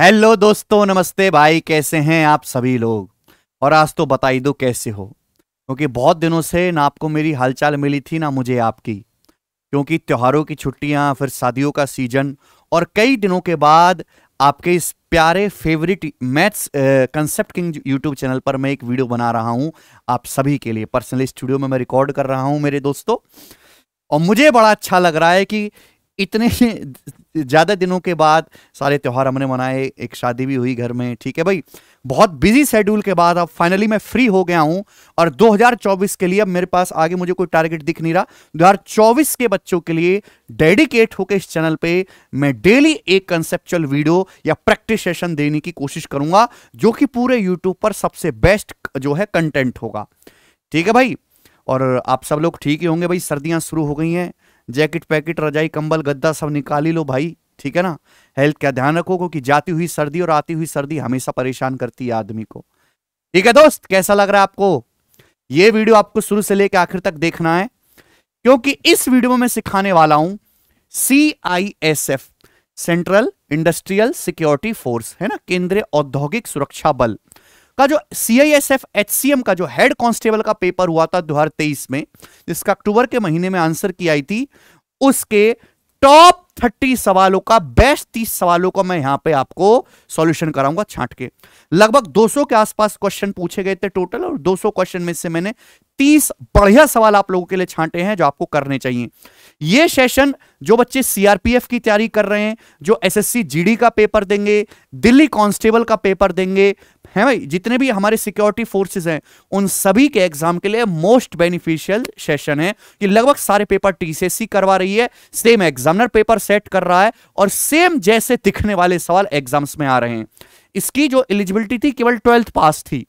hello दोस्तों नमस्ते भाई कैसे हैं आप सभी लोग और आज तो बताई दो कैसे हो क्योंकि बहुत दिनों से ना आपको मेरी हालचाल मिली थी ना मुझे आपकी क्योंकि त्योहारों की छुट्टियां फिर शादियों का सीजन और कई दिनों के बाद आपके इस प्यारे favourite Maths Concept King YouTube channel पर मैं एक वीडियो बना रहा हूं आप सभी के लिए पर्सनली स्टूडियो में मैं रिकॉर्ड कर रहा हूं मेरे दोस्तों और मुझे बड़ा अच्छा लग रहा है कि इतने ज़्यादा दिनों के बाद सारे त्यौहार हमने मनाए एक शादी भी हुई घर में ठीक है भाई बहुत बिजी शेड्यूल के बाद अब फाइनली मैं फ्री हो गया हूँ और 2024 के लिए अब मेरे पास आगे मुझे कोई टारगेट दिख नहीं रहा 2024 के बच्चों के लिए डेडिकेट होकर इस चैनल पे मैं डेली एक कंसेप्चुअल वीडियो या प्रैक्टिस सेशन देने की कोशिश करूंगा जो कि पूरे यूट्यूब पर सबसे बेस्ट जो है कंटेंट होगा ठीक है भाई और आप सब लोग ठीक ही होंगे भाई सर्दियां शुरू हो गई हैं जैकेट पैकेट रजाई कंबल गद्दा सब निकाली लो भाई ठीक है ना हेल्थ का ध्यान रखो क्योंकि जाती हुई सर्दी और आती हुई सर्दी हमेशा परेशान करती है आदमी को ठीक है दोस्त कैसा लग रहा है आपको ये वीडियो आपको शुरू से लेकर आखिर तक देखना है क्योंकि इस वीडियो में सिखाने वाला हूं C I S F central industrial security force है ना केंद्रीय औद्योगिक सुरक्षा बल का जो C I S F H C M का जो हेड कांस्टेबल का पेपर हुआ था दो हजार तेईस में जिसका अक्टूबर के महीने में आंसर की आई थी उसके टॉप थर्टी सवालों का बेस्ट तीस सवालों का मैं यहां पे आपको सॉल्यूशन कराऊंगा छांट के लगभग 200 के आसपास क्वेश्चन पूछे गए थे टोटल और 200 क्वेश्चन में से मैंने 30 बढ़िया सवाल आप लोगों के लिए छांटे हैं जो आपको करने चाहिए ये सेशन जो बच्चे सीआरपीएफ की तैयारी कर रहे हैं जो एसएससी जीडी का पेपर देंगे दिल्ली कांस्टेबल का पेपर देंगे है भाई जितने भी हमारे सिक्योरिटी फोर्सेज हैं उन सभी के एग्जाम के लिए मोस्ट बेनिफिशियल सेशन है कि लगभग सारे पेपर टीसीएससी करवा रही है सेम एग्जामिनर पेपर सेट कर रहा है और सेम जैसे दिखने वाले सवाल एग्जाम्स में आ रहे हैं इसकी जो एलिजिबिलिटी थी केवल ट्वेल्थ पास थी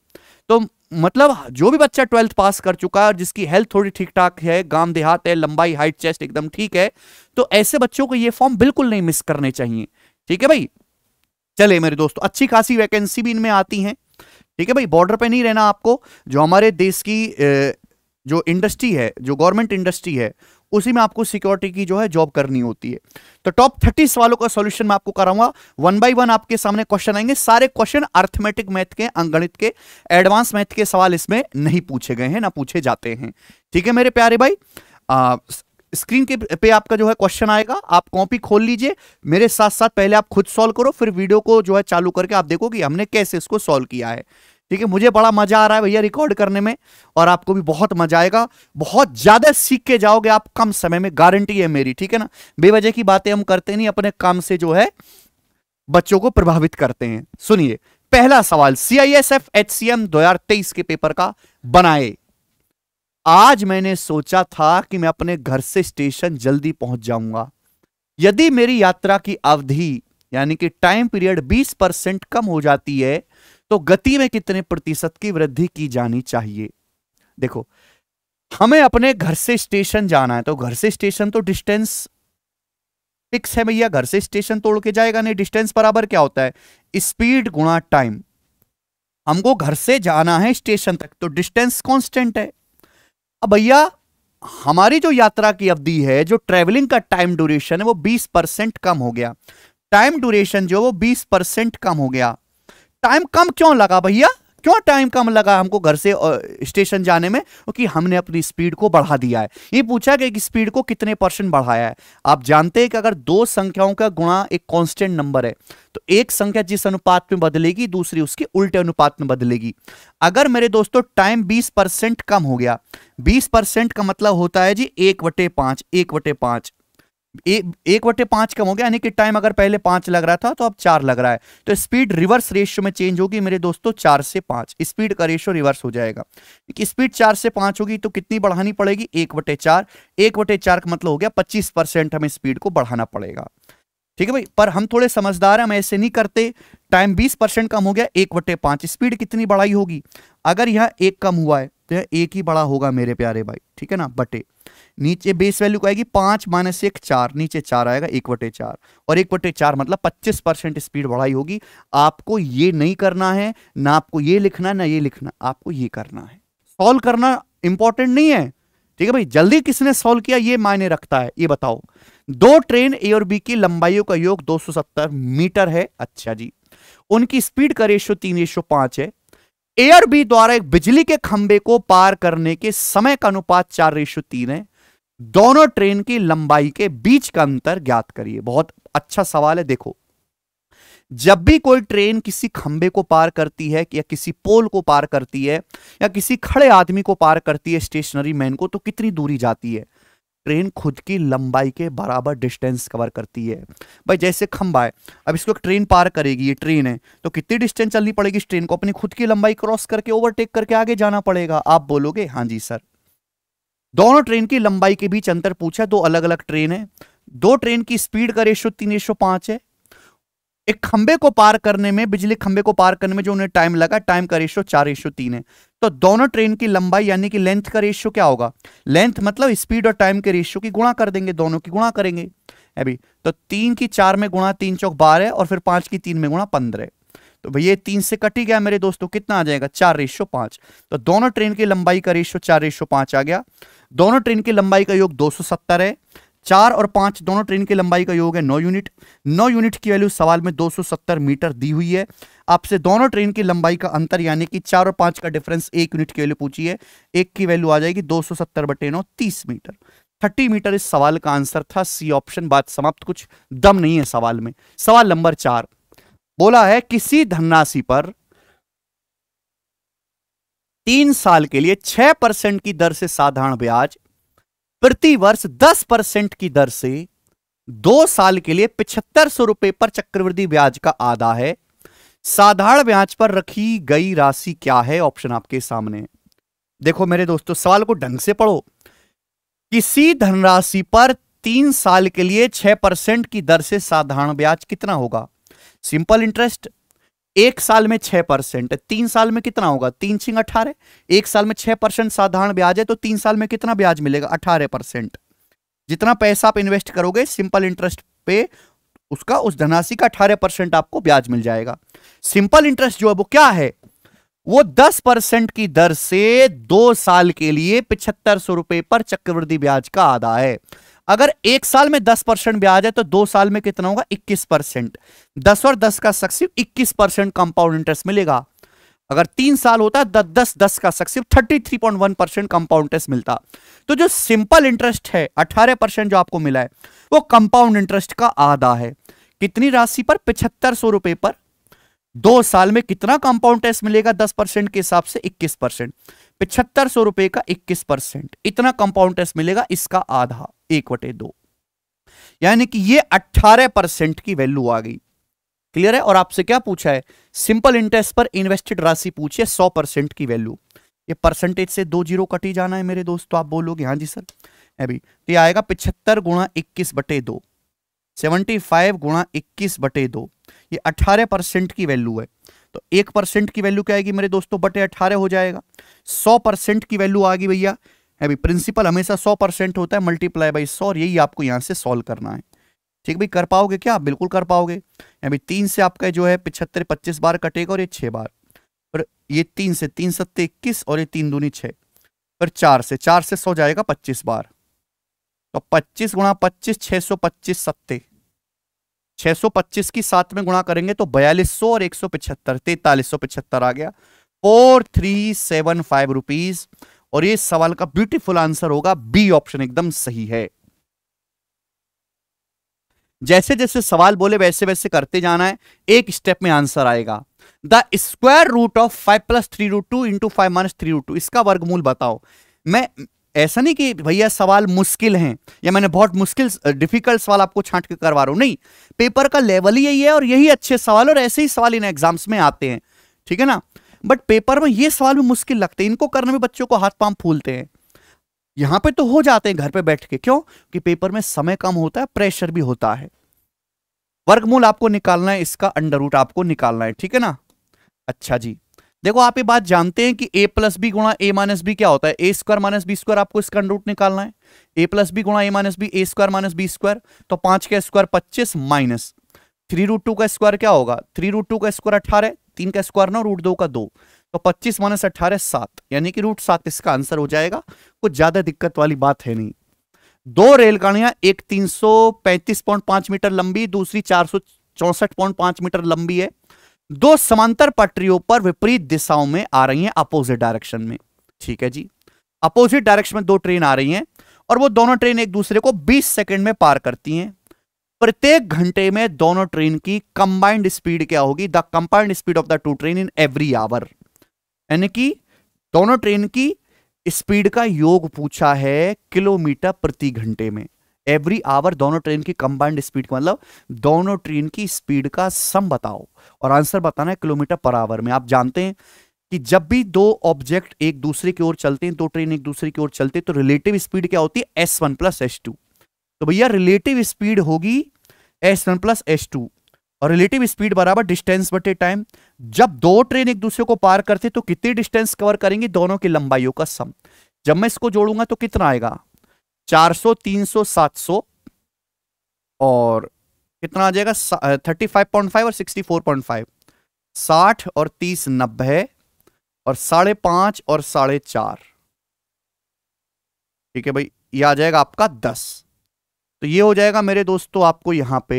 तो मतलब जो भी बच्चा ट्वेल्थ पास कर चुका है और जिसकी हेल्थ थोड़ी ठीक ठाक है गांव देहात है लंबाई हाइट चेस्ट एकदम ठीक है तो ऐसे बच्चों को ये फॉर्म बिल्कुल नहीं मिस करने चाहिए ठीक है भाई चले मेरे दोस्तों अच्छी खासी वैकेंसी भी इनमें आती हैं ठीक है भाई बॉर्डर पे नहीं रहना आपको जो हमारे देश की जो इंडस्ट्री है जो गवर्नमेंट इंडस्ट्री है उसी में आपको सिक्योरिटी की जो है जॉब करनी होती है तो टॉप थर्टी सवालों का सॉल्यूशन मैं आपको कराऊंगा वन बाय वन आपके सामने क्वेश्चन आएंगे सारे क्वेश्चन अर्थमेटिक मैथ के अंगणित के एडवांस मैथ के सवाल इसमें नहीं पूछे गए हैं ना पूछे जाते हैं ठीक है मेरे प्यारे भाई आ, स्क्रीन के पे आपका जो है क्वेश्चन आएगा आप कॉपी खोल लीजिए मेरे साथ साथ पहले आप खुद सॉल्व करो फिर वीडियो को जो है चालू करके आप देखो कि हमने कैसे इसको सॉल्व किया है ठीक है मुझे बड़ा मजा आ रहा है भैया रिकॉर्ड करने में और आपको भी बहुत मजा आएगा बहुत ज्यादा सीख के जाओगे आप कम समय में गारंटी है मेरी ठीक है ना बेवजह की बातें हम करते नहीं अपने काम से जो है बच्चों को प्रभावित करते हैं सुनिए पहला सवाल C I S F H C M दो हजार तेईस के पेपर का बनाए आज मैंने सोचा था कि मैं अपने घर से स्टेशन जल्दी पहुंच जाऊंगा यदि मेरी यात्रा की अवधि यानी कि टाइम पीरियड 20 परसेंट कम हो जाती है तो गति में कितने प्रतिशत की वृद्धि की जानी चाहिए देखो हमें अपने घर से स्टेशन जाना है तो घर से स्टेशन तो डिस्टेंस फिक्स है भैया घर से स्टेशन तोड़ के जाएगा नहीं डिस्टेंस बराबर क्या होता है स्पीड गुणा टाइम हमको घर से जाना है स्टेशन तक तो डिस्टेंस कॉन्स्टेंट है अब भैया हमारी जो यात्रा की अवधि है जो ट्रेवलिंग का टाइम ड्यूरेशन है वो 20 परसेंट कम हो गया टाइम ड्यूरेशन जो वो 20 परसेंट कम हो गया टाइम कम क्यों लगा भैया क्यों टाइम कम लगा हमको घर से स्टेशन जाने में क्योंकि हमने अपनी स्पीड को बढ़ा दिया है ये पूछा कि स्पीड को कितने परसेंट बढ़ाया है आप जानते हैं कि अगर दो संख्याओं का गुणा एक कॉन्स्टेंट नंबर है तो एक संख्या जिस अनुपात में बदलेगी दूसरी उसके उल्टे अनुपात में बदलेगी अगर मेरे दोस्तों टाइम 20 परसेंट कम हो गया 20 परसेंट का मतलब होता है जी एक वटे पांच एक वटे पांच ए, एक बटे पांच कम हो गया यानी कि टाइम अगर पहले पांच लग रहा था तो अब चार लग रहा है तो स्पीड रिवर्स रेशियो में चेंज होगी मेरे दोस्तों चार से पांच स्पीड का रेशियो रिवर्स हो जाएगा स्पीड चार से पांच होगी तो कितनी बढ़ानी पड़ेगी एक बटे चार एक बटे चार का मतलब हो गया पच्चीस परसेंट हमें स्पीड को बढ़ाना पड़ेगा ठीक है भाई पर हम थोड़े समझदार हैं हम ऐसे नहीं करते टाइम बीस परसेंट कम हो गया एक बटे पांच स्पीड कितनी बढ़ाई होगी अगर यह एक कम हुआ है तो यह एक ही बड़ा होगा मेरे प्यारे भाई ठीक है ना बटे नीचे बेस वैल्यू को आएगी पांच माइनस एक चार नीचे चार आएगा एक बटे चार और एक बटे चार मतलब पच्चीस परसेंट स्पीड बढ़ाई होगी आपको ये नहीं करना है ना आपको ये लिखना ना ये लिखना आपको ये करना है सॉल्व करना इंपॉर्टेंट नहीं है ठीक है भाई जल्दी किसने सॉल्व किया ये मायने रखता है ये बताओ दो ट्रेन ए और बी की लंबाइयों का योग दो मीटर है अच्छा जी उनकी स्पीड का रेशो तीन रेशो पांच है एयर बी द्वारा एक बिजली के खंभे को पार करने के समय का अनुपात चार रेशो तीन है दोनों ट्रेन की लंबाई के बीच का अंतर ज्ञात करिए बहुत अच्छा सवाल है देखो जब भी कोई ट्रेन किसी खंबे को पार करती है या किसी पोल को पार करती है या किसी खड़े आदमी को पार करती है स्टेशनरी मैन को तो कितनी दूरी जाती है ट्रेन खुद की लंबाई के बराबर डिस्टेंस कवर करती है भाई जैसे खंबा है अब इसको ट्रेन पार करेगी ये ट्रेन है तो कितनी डिस्टेंस चलनी पड़ेगी इस ट्रेन को अपनी खुद की लंबाई क्रॉस करके ओवरटेक करके आगे जाना पड़ेगा आप बोलोगे हाँ जी सर दोनों ट्रेन की लंबाई के बीच अंतर पूछा दो अलग अलग ट्रेन है दो ट्रेन की स्पीड का रेशो तीन रेशो पांच है एक खंबे को पार करने में बिजली खंबे को पार करने में जो उन्हें टाइम लगा टाइम का रेशो चार रेशो तीन है तो दोनों ट्रेन की लंबाई यानी कि लेंथ का रेशो क्या होगा लेंथ मतलब स्पीड और टाइम के रेशो की गुणा कर देंगे दोनों की गुणा करेंगे अभी तो तीन की चार में गुणा तीन चौक बारह और फिर पांच की तीन में गुणा पंद्रह तो भैया तीन से कट ही गया मेरे दोस्तों तो कितना आ जाएगा चार रेशो पांच तो दोनों ट्रेन की लंबाई का रेशो चार रेशो पांच आ गया दोनों ट्रेन की लंबाई का योग दो है चार और पांच दोनों ट्रेन की लंबाई का योग है नौ यूनिट नौ यूनिट की वैल्यू सवाल में 270 मीटर दी हुई है आपसे दोनों ट्रेन की लंबाई का अंतर यानी कि चार और पांच का डिफरेंस एक यूनिट की वैल्यू पूछी है एक की वैल्यू आ जाएगी 270 बटे नौ तीस मीटर थर्टी मीटर इस सवाल का आंसर था सी ऑप्शन बात समाप्त कुछ दम नहीं है सवाल में सवाल नंबर चार बोला है किसी धनराशि पर तीन साल के लिए छह परसेंट की दर से साधारण ब्याज प्रति वर्ष दस परसेंट की दर से दो साल के लिए पिछहत्तर सौ रुपए पर चक्रवृद्धि ब्याज का आधा है साधारण ब्याज पर रखी गई राशि क्या है ऑप्शन आपके सामने देखो मेरे दोस्तों सवाल को ढंग से पढ़ो किसी धनराशि पर तीन साल के लिए छह परसेंट की दर से साधारण ब्याज कितना होगा सिंपल इंटरेस्ट एक साल में छह परसेंट तीन साल में कितना होगा तीन छिंग अठारह एक साल में छह परसेंट साधारण ब्याज है तो तीन साल में कितना ब्याज मिलेगा अठारह परसेंट जितना पैसा आप इन्वेस्ट करोगे सिंपल इंटरेस्ट पे उसका उस धनराशि का अठारह परसेंट आपको ब्याज मिल जाएगा सिंपल इंटरेस्ट जो है वो क्या है वो दस परसेंट की दर से दो साल के लिए पिछहत्तर सौ रुपए पर चक्रवृद्धि ब्याज का आधा है अगर एक साल में दस परसेंट ब्याज है तो दो साल में कितना होगा इक्कीस परसेंट दस और दस का सक्सिव इक्कीस परसेंट कंपाउंड इंटरेस्ट मिलेगा अगर तीन साल होता दस तो दस दस का successive thirty three point one percent compound interest मिलता तो जो सिंपल इंटरेस्ट है अठारह परसेंट जो आपको मिला है वो कंपाउंड इंटरेस्ट का आधा है कितनी राशि पर पिछहत्तर सौ रुपए पर दो साल में कितना कंपाउंड टेस्ट मिलेगा दस परसेंट के हिसाब से इक्कीस परसेंट पिछहत्तर सौ रुपए का इक्कीस परसेंट इतना कंपाउंड टैक्स मिलेगा इसका आधा एक वटे दो यानी कि ये अट्ठारह परसेंट की वैल्यू आ गई क्लियर है और आपसे क्या पूछा है सिंपल इंटरेस्ट पर इन्वेस्टेड राशि पूछिए सौ परसेंट की वैल्यू ये परसेंटेज से दो जीरो कटी जाना है मेरे दोस्त तो आप बोलोगे हाँ जी सर अभी तो यह आएगा पिछहत्तर गुणा इक्कीस बटे दो सेवेंटी फाइव गुणा इक्कीस बटे दो ये अट्ठारह परसेंट की वैल्यू है तो एक परसेंट की वैल्यू क्या आएगी मेरे दोस्तों बटे अठारह हो जाएगा सौ परसेंट की वैल्यू आ गई भैया अभी प्रिंसिपल हमेशा सौ परसेंट होता है मल्टीप्लाई बाई सौ और यही आपको यहाँ से सॉल्व करना है ठीक भाई कर पाओगे क्या बिल्कुल कर पाओगे अभी तीन से आपका जो है पिछहत्तर पच्चीस बार कटेगा और ये छः बार और ये तीन से तीन सत्ते इक्कीस और ये तीन दूनी छः और चार से चार से सौ जाएगा पच्चीस बार तो पच्चीस गुणा पच्चीस छः सौ पच्चीस सत्ते 625 की सात में गुणा करेंगे तो बयालीस और एक सौ पिछहत्तर तैतालीस सौ पिछहत्तर आ गया four three seven five rupees और ये सवाल का ब्यूटीफुल आंसर होगा बी ऑप्शन एकदम सही है जैसे जैसे सवाल बोले वैसे वैसे करते जाना है एक स्टेप में आंसर आएगा the square root of five plus three root two into five minus three root two इसका वर्गमूल बताओ मैं ऐसा नहीं कि भैया सवाल मुश्किल हैं या मैंने बहुत मुश्किल डिफिकल्ट सवाल आपको छांट के करवा रहा हूँ नहीं पेपर का लेवल ही यही है और यही अच्छे सवाल और ऐसे ही सवाल इन एग्जाम्स में आते हैं ठीक है ना बट पेपर में ये सवाल भी मुश्किल लगते हैं इनको करने में बच्चों को हाथ पांव फूलते हैं यहां पे तो हो जाते हैं घर पे बैठ के क्यों कि पेपर में समय कम होता है प्रेशर भी होता है वर्गमूल आपको निकालना है इसका अंडर रूट आपको निकालना है ठीक है ना अच्छा जी देखो आप ये बात जानते हैं कि ए प्लस बी गुणा ए माइनस बी क्या होता है A square minus B square आपको इसका रूट निकालना है ए प्लस बी गुणा A minus B A square minus B square तो पांच का स्क्वायर पच्चीस माइनस थ्री रूट टू का स्क्वायर क्या होगा थ्री रूट टू का स्क्वायर अठारह तीन का स्क्वायर नौ रूट दो का दो तो पच्चीस माइनस अठारह सात यानी कि रूट सात इसका आंसर हो जाएगा कुछ ज्यादा दिक्कत वाली बात है नहीं दो रेलगाड़ियां एक तीन सौ पैंतीस पॉइंट पांच मीटर लंबी दूसरी चार सौ चौसठ पॉइंट पांच मीटर लंबी है दो समांतर पटरियों पर विपरीत दिशाओं में आ रही हैं अपोजिट डायरेक्शन में ठीक है जी अपोजिट डायरेक्शन में दो ट्रेन आ रही हैं और वो दोनों ट्रेन एक दूसरे को 20 सेकंड में पार करती हैं प्रत्येक घंटे में दोनों ट्रेन की कंबाइंड स्पीड क्या होगी the combined speed of the two train in every hour यानी कि दोनों ट्रेन की स्पीड का योग पूछा है किलोमीटर प्रति घंटे में एवरी आवर दोनों ट्रेन की कंबाइंड स्पीड मतलब दोनों ट्रेन की स्पीड का सम बताओ और आंसर बताना है किलोमीटर पर आवर में आप जानते हैं कि जब भी दो ऑब्जेक्ट एक दूसरे की ओर चलते हैं दो ट्रेन एक दूसरे की ओर चलते हैं तो रिलेटिव स्पीड क्या होती है S one plus S two तो भैया रिलेटिव स्पीड होगी S one plus S two और रिलेटिव स्पीड बराबर डिस्टेंस बटे टाइम जब दो ट्रेन एक दूसरे को पार करते तो कितनी डिस्टेंस कवर करेंगी दोनों की लंबाइयों का सम जब मैं इसको जोड़ूंगा तो कितना आएगा 400 सात 700 और कितना आ जाएगा थर्टी फाइव पॉइंट फाइव और सिक्सटी फोर पॉइंट फाइव साठ और तीस नब्बे और साढ़े पांच और साढ़े चार ठीक है भाई ये आ जाएगा आपका दस तो ये हो जाएगा मेरे दोस्तों आपको यहां पे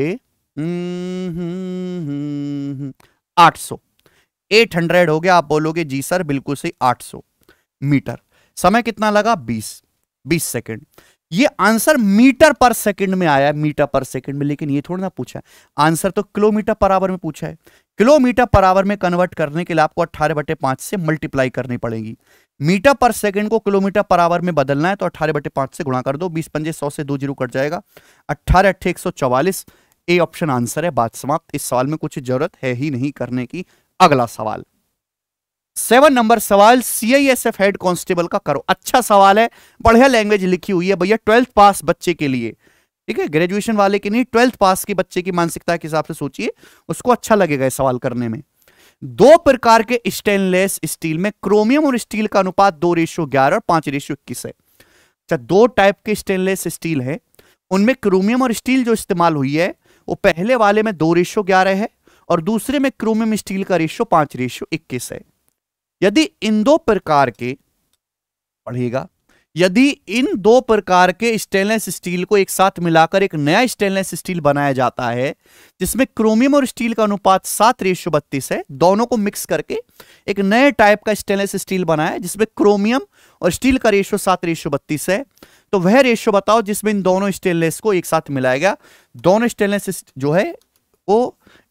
हम्म, हम्म, हम्म, आठ सौ एट हंड्रेड हो गया आप बोलोगे जी सर बिल्कुल सही आठ सौ मीटर समय कितना लगा बीस बीस सेकेंड ये आंसर मीटर पर सेकंड में आया है मीटर पर सेकंड में लेकिन ये थोड़ा ना पूछा आंसर तो किलोमीटर पर आवर में पूछा है किलोमीटर पर आवर में कन्वर्ट करने के लिए आपको अट्ठारह बटे पांच से मल्टीप्लाई करनी पड़ेगी मीटर पर सेकंड को किलोमीटर पर आवर में बदलना है तो अट्ठारह बटे पांच से गुणा कर दो बीस पंजे सौ से दो जीरो कट जाएगा अट्ठारह अट्ठे एक सौ चौवालीस ए ऑप्शन आंसर है बात समाप्त इस सवाल में कुछ जरूरत है ही नहीं करने की अगला सवाल सेवन नंबर सवाल सीआईएसएफ हेड कांस्टेबल का करो अच्छा सवाल है बढ़िया लैंग्वेज लिखी हुई है भैया ट्वेल्थ पास बच्चे के लिए ठीक है ग्रेजुएशन वाले के नहीं ट्वेल्थ पास के बच्चे की मानसिकता के हिसाब से सोचिए उसको अच्छा लगेगा सवाल करने में दो प्रकार के स्टेनलेस स्टील में क्रोमियम और स्टील का अनुपात दो रेशियो ग्यारह और पांच रेशियो इक्कीस है अच्छा दो टाइप के स्टेनलेस स्टील है उनमें क्रोमियम और स्टील जो इस्तेमाल हुई है वो पहले वाले में दो रेशो ग्यारह है और दूसरे में क्रोमियम स्टील का रेशो पांच रेशियो इक्कीस है यदि इन दो प्रकार के पढ़िएगा यदि इन दो प्रकार के स्टेनलेस स्टील को एक साथ मिलाकर एक नया स्टेनलेस स्टील बनाया जाता है जिसमें क्रोमियम और स्टील का अनुपात सात रेशो बत्तीस है दोनों को मिक्स करके एक नए टाइप का स्टेनलेस स्टील बनाया जिसमें क्रोमियम और स्टील का रेशो सात रेशो बत्तीस है तो वह रेशो बताओ जिसमें इन दोनों स्टेनलेस को एक साथ मिलाया गया दोनों स्टेनलेस जो है वो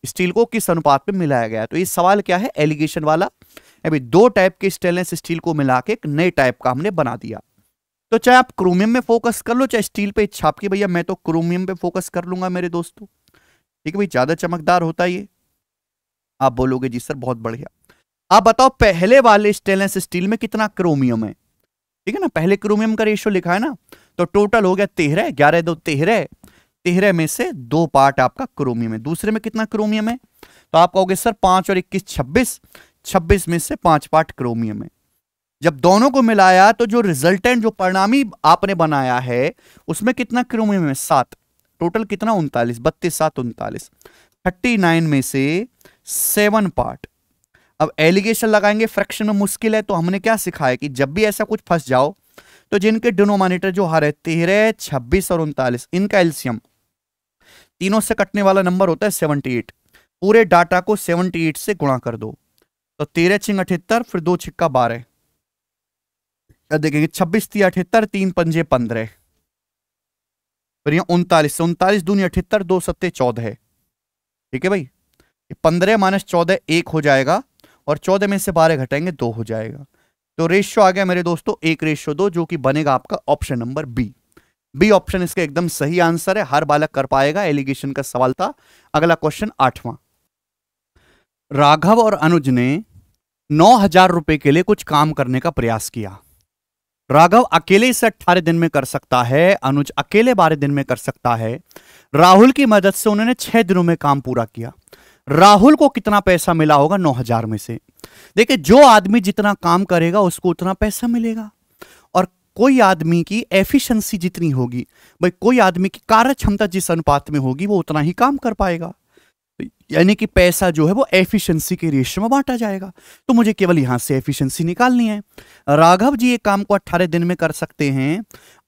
स्टील को किस अनुपात में मिलाया गया तो ये सवाल क्या है एलिगेशन वाला अभी दो टाइप के स्टेनलेस स्टील को मिला के एक नए टाइप का हमने बना दिया तो चाहे आप क्रोमियम में फोकस कर लो चाहे स्टील पे छाप के भैया मैं तो क्रोमियम पे फोकस कर लूंगा मेरे दोस्तों ठीक है भाई ज्यादा चमकदार होता है ये आप बोलोगे जी सर बहुत बढ़िया आप बताओ पहले वाले स्टेनलेस स्टील में कितना क्रोमियम है ठीक है ना पहले क्रोमियम का रेशियो लिखा है ना तो टोटल हो गया तेहरा ग्यारह दो तेहरा तेहरा में से दो पार्ट आपका क्रोमियम है दूसरे में कितना क्रोमियम है तो आप कहोगे सर पांच और इक्कीस छब्बीस छब्बीस में से पांच पार्ट क्रोमियम है जब दोनों को मिलाया तो जो रिजल्टेंट जो परिणामी आपने बनाया है उसमें कितना क्रोमियम है सात टोटल कितना उनतालीस बत्तीस सात उनतालीस थर्टी नाइन में से सेवन पार्ट अब एलिगेशन लगाएंगे फ्रैक्शन में मुश्किल है तो हमने क्या सिखाया कि जब भी ऐसा कुछ फंस जाओ तो जिनके डिनोमिनेटर जो हारे तेरह छब्बीस और उनतालीस इनका एल्सियम तीनों से कटने वाला नंबर होता है सेवनटी एट पूरे डाटा को सेवनटी एट से गुणा कर दो तो तेरह छिंग अठहत्तर फिर दो छिक्का बारह देखेंगे छब्बीस तीन अठहत्तर तीन पंजे पंद्रह फिर यहाँ उनतालीस से उनतालीस दूनी अठहत्तर दो सत्ते चौदह ठीक है भाई पंद्रह माइनस चौदह एक हो जाएगा और चौदह में से बारह घटाएंगे दो हो जाएगा तो रेशियो आ गया मेरे दोस्तों एक रेशियो दो जो कि बनेगा आपका option number B B option इसका एकदम सही आंसर है हर बालक कर पाएगा एलिगेशन का सवाल था अगला क्वेश्चन आठवां राघव और अनुज ने नौ हजार रुपए के लिए कुछ काम करने का प्रयास किया राघव अकेले इसे अट्ठारह दिन में कर सकता है अनुज अकेले बारह दिन में कर सकता है राहुल की मदद से उन्होंने छह दिनों में काम पूरा किया राहुल को कितना पैसा मिला होगा नौ हजार में से देखिए जो आदमी जितना काम करेगा उसको उतना पैसा मिलेगा और कोई आदमी की एफिशिएंसी जितनी होगी भाई कोई आदमी की कार्य क्षमता जिस अनुपात में होगी वो उतना ही काम कर पाएगा यानी कि पैसा जो है वो एफिशिएंसी के रेशियो में बांटा जाएगा तो मुझे केवल यहां से एफिशिएंसी निकालनी है राघव जी ये काम को अट्ठारह दिन में कर सकते हैं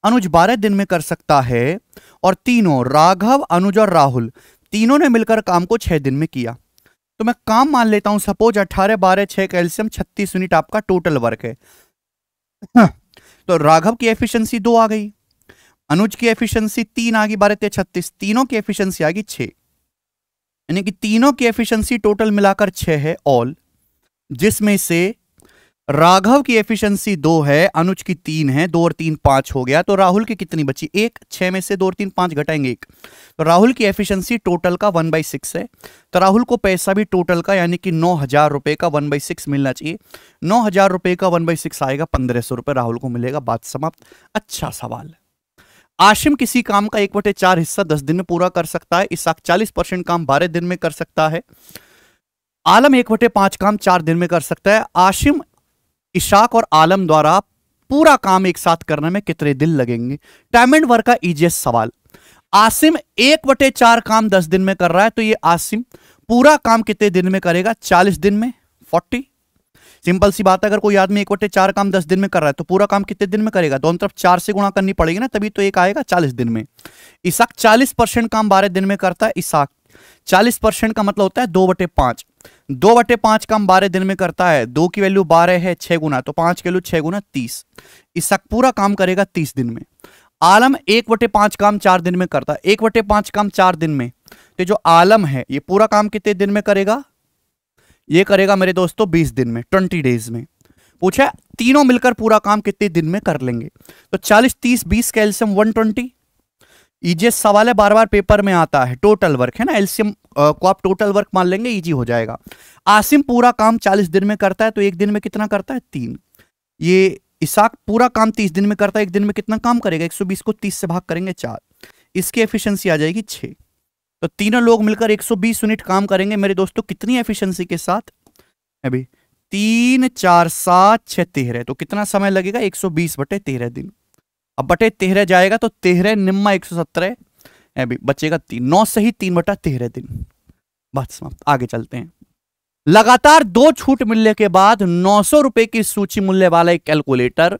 अनुज बारह दिन में कर सकता है और तीनों राघव अनुज और राहुल तीनों ने मिलकर काम को छह दिन में किया तो मैं काम मान लेता हूं सपोज अठारह बारह छह कैल्शियम छत्तीस यूनिट आपका टोटल वर्क है हाँ, तो राघव की एफिशियंसी दो आ गई अनुज की एफिशियंसी तीन आ गई बारह तेरह छत्तीस तीनों की एफिशियंसी आ गई छह यानी कि तीनों की एफिशिएंसी टोटल मिलाकर छह है ऑल जिसमें से राघव की एफिशिएंसी दो है अनुज की तीन है दो और तीन पांच हो गया तो राहुल की कितनी बची एक छ में से दो और तीन पांच घटाएंगे एक तो राहुल की एफिशिएंसी टोटल का वन बाई सिक्स है तो राहुल को पैसा भी टोटल का यानी कि नौ हज़ार रुपए का वन बाई सिक्स मिलना चाहिए नौ हज़ार रुपए का वन बाई सिक्स आएगा पंद्रह सौ रुपए राहुल को मिलेगा बात समाप्त अच्छा सवाल है आशिम किसी काम का एक बटे चार हिस्सा दस दिन में पूरा कर सकता है इसाक चालीस परसेंट काम बारह दिन में कर सकता है आलम एक बटे पांच काम चार दिन में कर सकता है आशिम इशाक और आलम द्वारा पूरा काम एक साथ करने में कितने दिन लगेंगे टाइम एंड वर्क का इजिएस्ट सवाल आसिम एक बटे चार काम दस दिन में कर रहा है तो ये आसिम पूरा काम कितने दिन में करेगा चालीस दिन में फोर्टी सिंपल सी बात है अगर कोई आदमी एक बटे चार काम दस दिन में कर रहा है तो पूरा काम कितने दिन में करेगा दोनों तरफ चार से गुणा करनी पड़ेगी ना तभी तो एक आएगा चालीस दिन में ईसाक चालीस परसेंट काम बारह दिन में करता है ईसाक चालीस परसेंट का मतलब होता है दो बटे पांच दो बटे पांच काम बारह दिन में करता है दो की वैल्यू बारह है छह गुना तो पांच की वैल्यू छह गुना तीस ईसाक पूरा काम करेगा तीस दिन में आलम एक बटे पांच काम चार दिन में करता है एक बटे पांच काम चार दिन में तो जो आलम है ये पूरा काम कितने दिन में करेगा ये करेगा मेरे दोस्तों बीस दिन में ट्वेंटी डेज में पूछा तीनों मिलकर पूरा काम कितने दिन में कर लेंगे तो चालीस तीस बीस का एल्सियम वन ट्वेंटी ईजीएस सवाल है बार बार पेपर में आता है टोटल वर्क है ना एल्सियम को आप टोटल वर्क मान लेंगे इजी हो जाएगा आसिम पूरा काम चालीस दिन में करता है तो एक दिन में कितना करता है तीन ये इसाक पूरा काम तीस दिन में करता है एक दिन में कितना काम करेगा एक सौ बीस को तीस से भाग करेंगे चार इसकी एफिशियंसी आ जाएगी छः तो तीनों लोग मिलकर 120 यूनिट काम करेंगे मेरे दोस्तों कितनी एफिशिएंसी के साथ अभी तीन चार सात छः तेरह तो कितना समय लगेगा 120 बटे तेरह दिन अब बटे तेरह जाएगा तो तेरह निम्मा एक सौ सत्रह अभी बचेगा तीन नौ से ही तीन बटा तेरह दिन बात समाप्त आगे चलते हैं लगातार दो छूट मिलने के बाद नौ सौ रुपए की सूची मूल्य वाला एक कैलकुलेटर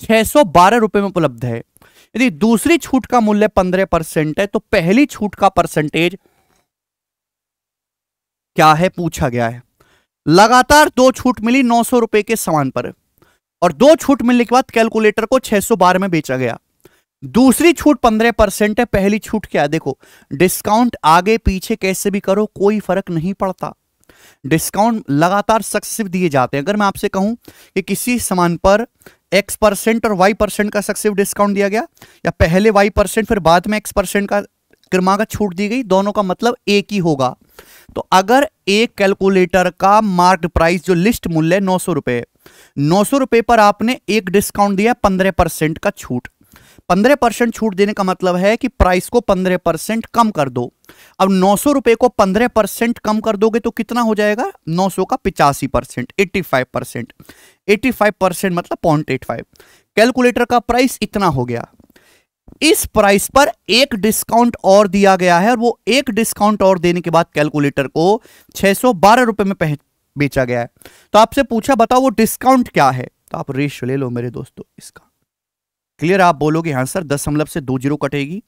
छह सौ बारह रुपए में उपलब्ध है यदि दूसरी छूट का मूल्य पंद्रह परसेंट है तो पहली छूट का परसेंटेज क्या है पूछा गया है लगातार दो छूट मिली नौ सौ रुपए के सामान पर और दो छूट मिलने के बाद कैलकुलेटर को छह सौ बारह में बेचा गया दूसरी छूट पंद्रह परसेंट है पहली छूट क्या है देखो डिस्काउंट आगे पीछे कैसे भी करो कोई फर्क नहीं पड़ता डिस्काउंट लगातार सक्सेसिव दिए जाते हैं अगर मैं आपसे कहूं कि किसी सामान पर एक्स परसेंट और वाई परसेंट का सक्सेसिव डिस्काउंट दिया गया या पहले वाई परसेंट फिर बाद में एक्स परसेंट का क्रमागत छूट दी गई दोनों का मतलब एक ही होगा तो अगर एक कैलकुलेटर का मार्क प्राइस जो लिस्ट मूल्य नौ सौ रुपए नौ सौ रुपए पर आपने एक डिस्काउंट दिया पंद्रह परसेंट का छूट पंद्रह परसेंट छूट देने का मतलब है कि प्राइस को पंद्रह परसेंट कम कर दो अब नौ सौ रुपए को पंद्रह परसेंट कम कर दोगे तो कितना हो जाएगा नौ सौ का पिचासी percent eighty five percent eighty five percent मतलब पॉइंट एट फाइव कैलकुलेटर का प्राइस इतना हो गया इस प्राइस पर एक डिस्काउंट और दिया गया है और वो एक डिस्काउंट और देने के बाद कैलकुलेटर को छह सौ बारह रुपए में बेचा गया है तो आपसे पूछा बताओ वो डिस्काउंट क्या है तो आप रेश ले लो मेरे दोस्तों इसका क्लियर आप बोलोगे हाँ सर दस हमलब से दो जीरो कटेगी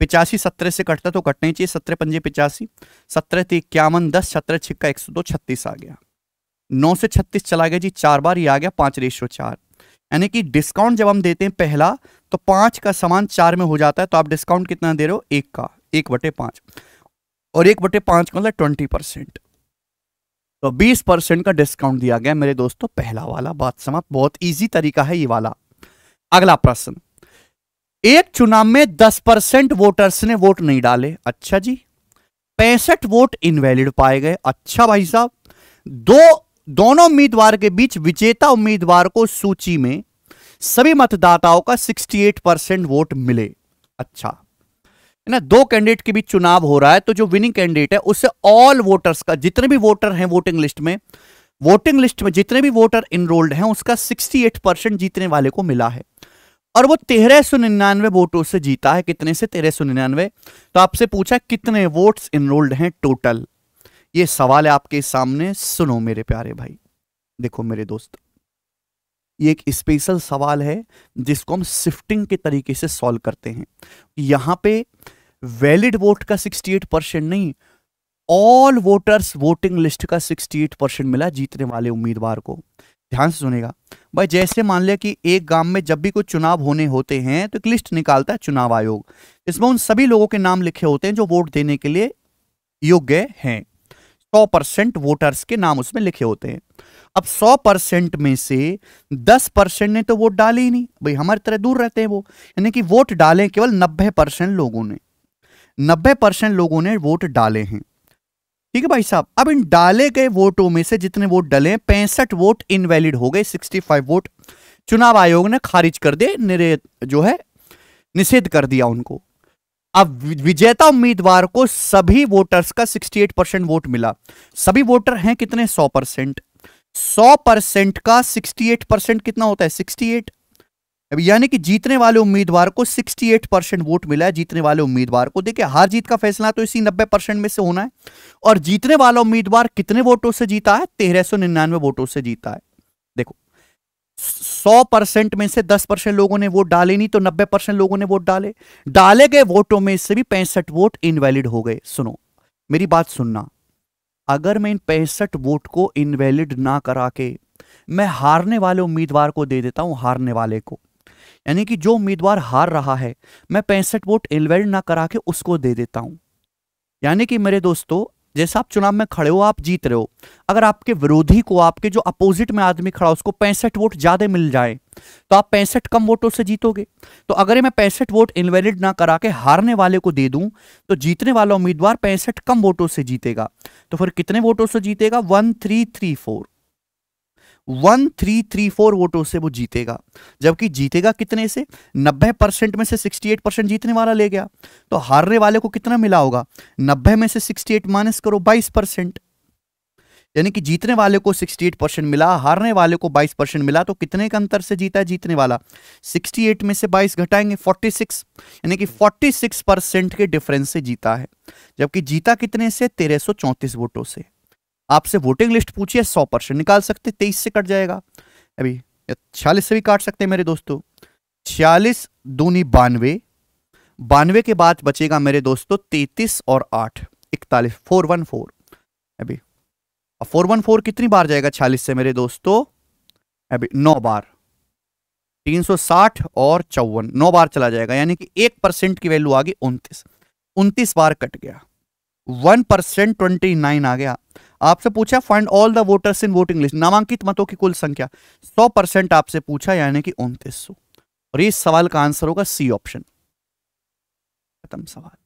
पिचासी सत्रह से कटता तो कटना ही चाहिए सत्रह पंजे पिचासी सत्रह थी तो इक्यावन दस सत्रह छिक्का एक सौ दो छत्तीस आ गया नौ से छत्तीस चला गया जी चार बार ये आ गया पाँच रेशो चार यानी कि डिस्काउंट जब हम देते हैं पहला तो पाँच का सामान चार में हो जाता है तो आप डिस्काउंट कितना दे रहे हो एक का एक बटे पाँच और एक बटे पाँच का मतलब ट्वेंटी परसेंट तो बीस परसेंट का डिस्काउंट दिया गया मेरे दोस्तों पहला वाला बात समाप्त बहुत ईजी तरीका है ये वाला अगला प्रश्न एक चुनाव में दस परसेंट वोटर्स ने वोट नहीं डाले अच्छा जी पैंसठ वोट इनवैलिड पाए गए अच्छा भाई साहब दो दोनों उम्मीदवार के बीच विजेता उम्मीदवार को सूची में सभी मतदाताओं का 68 परसेंट वोट मिले अच्छा ना दो कैंडिडेट के बीच चुनाव हो रहा है तो जो विनिंग कैंडिडेट है उससे ऑल वोटर्स का जितने भी वोटर हैं वोटिंग लिस्ट में वोटिंग लिस्ट में जितने भी वोटर इनरोल्ड हैं उसका 68 परसेंट जीतने वाले को मिला है और वो तेरह सौ निन्यानवे वोटों से जीता है कितने से तेरह सौ निन्यानवे तो आपसे पूछा कितने वोट्स इनरोल्ड हैं टोटल ये सवाल है आपके सामने सुनो मेरे प्यारे भाई देखो मेरे दोस्त ये एक स्पेशल सवाल है जिसको हम शिफ्टिंग के तरीके से सॉल्व करते हैं यहां पे वैलिड वोट का 68 परसेंट नहीं ऑल वोटर्स वोटिंग लिस्ट का 68 परसेंट मिला जीतने वाले उम्मीदवार को ध्यान से सुनेगा भाई जैसे मान लिया कि एक गांव में जब भी कोई चुनाव होने होते हैं तो एक लिस्ट निकालता है चुनाव आयोग इसमें उन सभी लोगों के नाम लिखे होते हैं जो वोट देने के लिए योग्य हैं सौ परसेंट वोटर्स के नाम उसमें लिखे होते हैं अब सौ परसेंट में से दस परसेंट ने तो वोट डाले ही नहीं भाई हमारी तरह दूर रहते हैं वो यानी कि वोट डाले केवल नब्बे परसेंट लोगों ने नब्बे परसेंट लोगों ने वोट डाले हैं ठीक है भाई साहब अब इन डाले गए वोटों में से जितने वोट डले पैंसठ वोट इनवैलिड हो गए सिक्सटी फाइव वोट चुनाव आयोग ने खारिज कर दिए निरे जो है निषेध कर दिया उनको अब विजेता उम्मीदवार को सभी वोटर्स का 68 परसेंट वोट मिला सभी वोटर हैं कितने 100 परसेंट सौ परसेंट का 68 परसेंट कितना होता है 68 यानी कि जीतने वाले उम्मीदवार को 68 परसेंट वोट मिला है जीतने वाले उम्मीदवार को देखिए हार जीत का फैसला तो इसी 90 परसेंट में से होना है और जीतने वाला उम्मीदवार कितने वोटों से जीता है तेरह वोटों से जीता है देखो 100 परसेंट में से 10 परसेंट लोगों ने वोट डाले नहीं तो 90 परसेंट लोगों ने वोट डाले डाले गए वोटों में से भी पैंसठ वोट इनवैलिड हो गए सुनो मेरी बात सुनना अगर मैं इन पैंसठ वोट को इनवैलिड ना करा के मैं हारने वाले उम्मीदवार को दे देता हूं हारने वाले को यानी कि जो उम्मीदवार हार रहा है मैं पैंसठ वोट इलवेड ना करा के उसको दे देता हूं यानी कि मेरे दोस्तों जैसे आप चुनाव में खड़े हो आप जीत रहे हो अगर आपके विरोधी को आपके जो अपोजिट में आदमी खड़ा उसको पैंसठ वोट ज़्यादा मिल जाए तो आप पैंसठ कम वोटों से जीतोगे तो अगर मैं पैंसठ वोट इनवैलिड ना करा के हारने वाले को दे दूं तो जीतने वाला उम्मीदवार पैंसठ कम वोटों से जीतेगा तो फिर कितने वोटों से जीतेगा one three three four one three three four वोटों से वो जीतेगा जबकि जीतेगा कितने से नब्बे परसेंट में से सिक्सटी एट परसेंट जीतने वाला ले गया तो हारने वाले को कितना मिला होगा नब्बे में से सिक्सटी एट माइनस करो बाईस परसेंट यानी कि जीतने वाले को 68 परसेंट मिला हारने वाले को 22 परसेंट मिला तो कितने का अंतर से जीता है जीतने वाला 68 में से 22 घटाएंगे 46 यानी कि 46 परसेंट के डिफरेंस से जीता है जबकि जीता कितने से तेरह वोटों से आपसे वोटिंग लिस्ट पूछिए सौ परसेंट निकाल सकते तेईस से कट जाएगा अभी छियालीस से भी काट सकते हैं मेरे दोस्तों छियालीस दूनी बानवे बानवे के बाद बचेगा मेरे दोस्तों तैतीस और आठ इकतालीस फोर वन फोर अभी फोर वन फोर कितनी बार जाएगा छियालीस से मेरे दोस्तों अभी नौ बार तीन सौ साठ और चौवन नौ बार चला जाएगा यानी कि एक परसेंट की वैल्यू आ गई उनतीस उनतीस बार कट गया वन परसेंट ट्वेंटी नाइन आ गया आपसे पूछा find all the voters in voting list नामांकित मतों की कुल संख्या 100 परसेंट आपसे पूछा यानी कि उनतीस सौ और इस सवाल का आंसर होगा सी ऑप्शन खत्म सवाल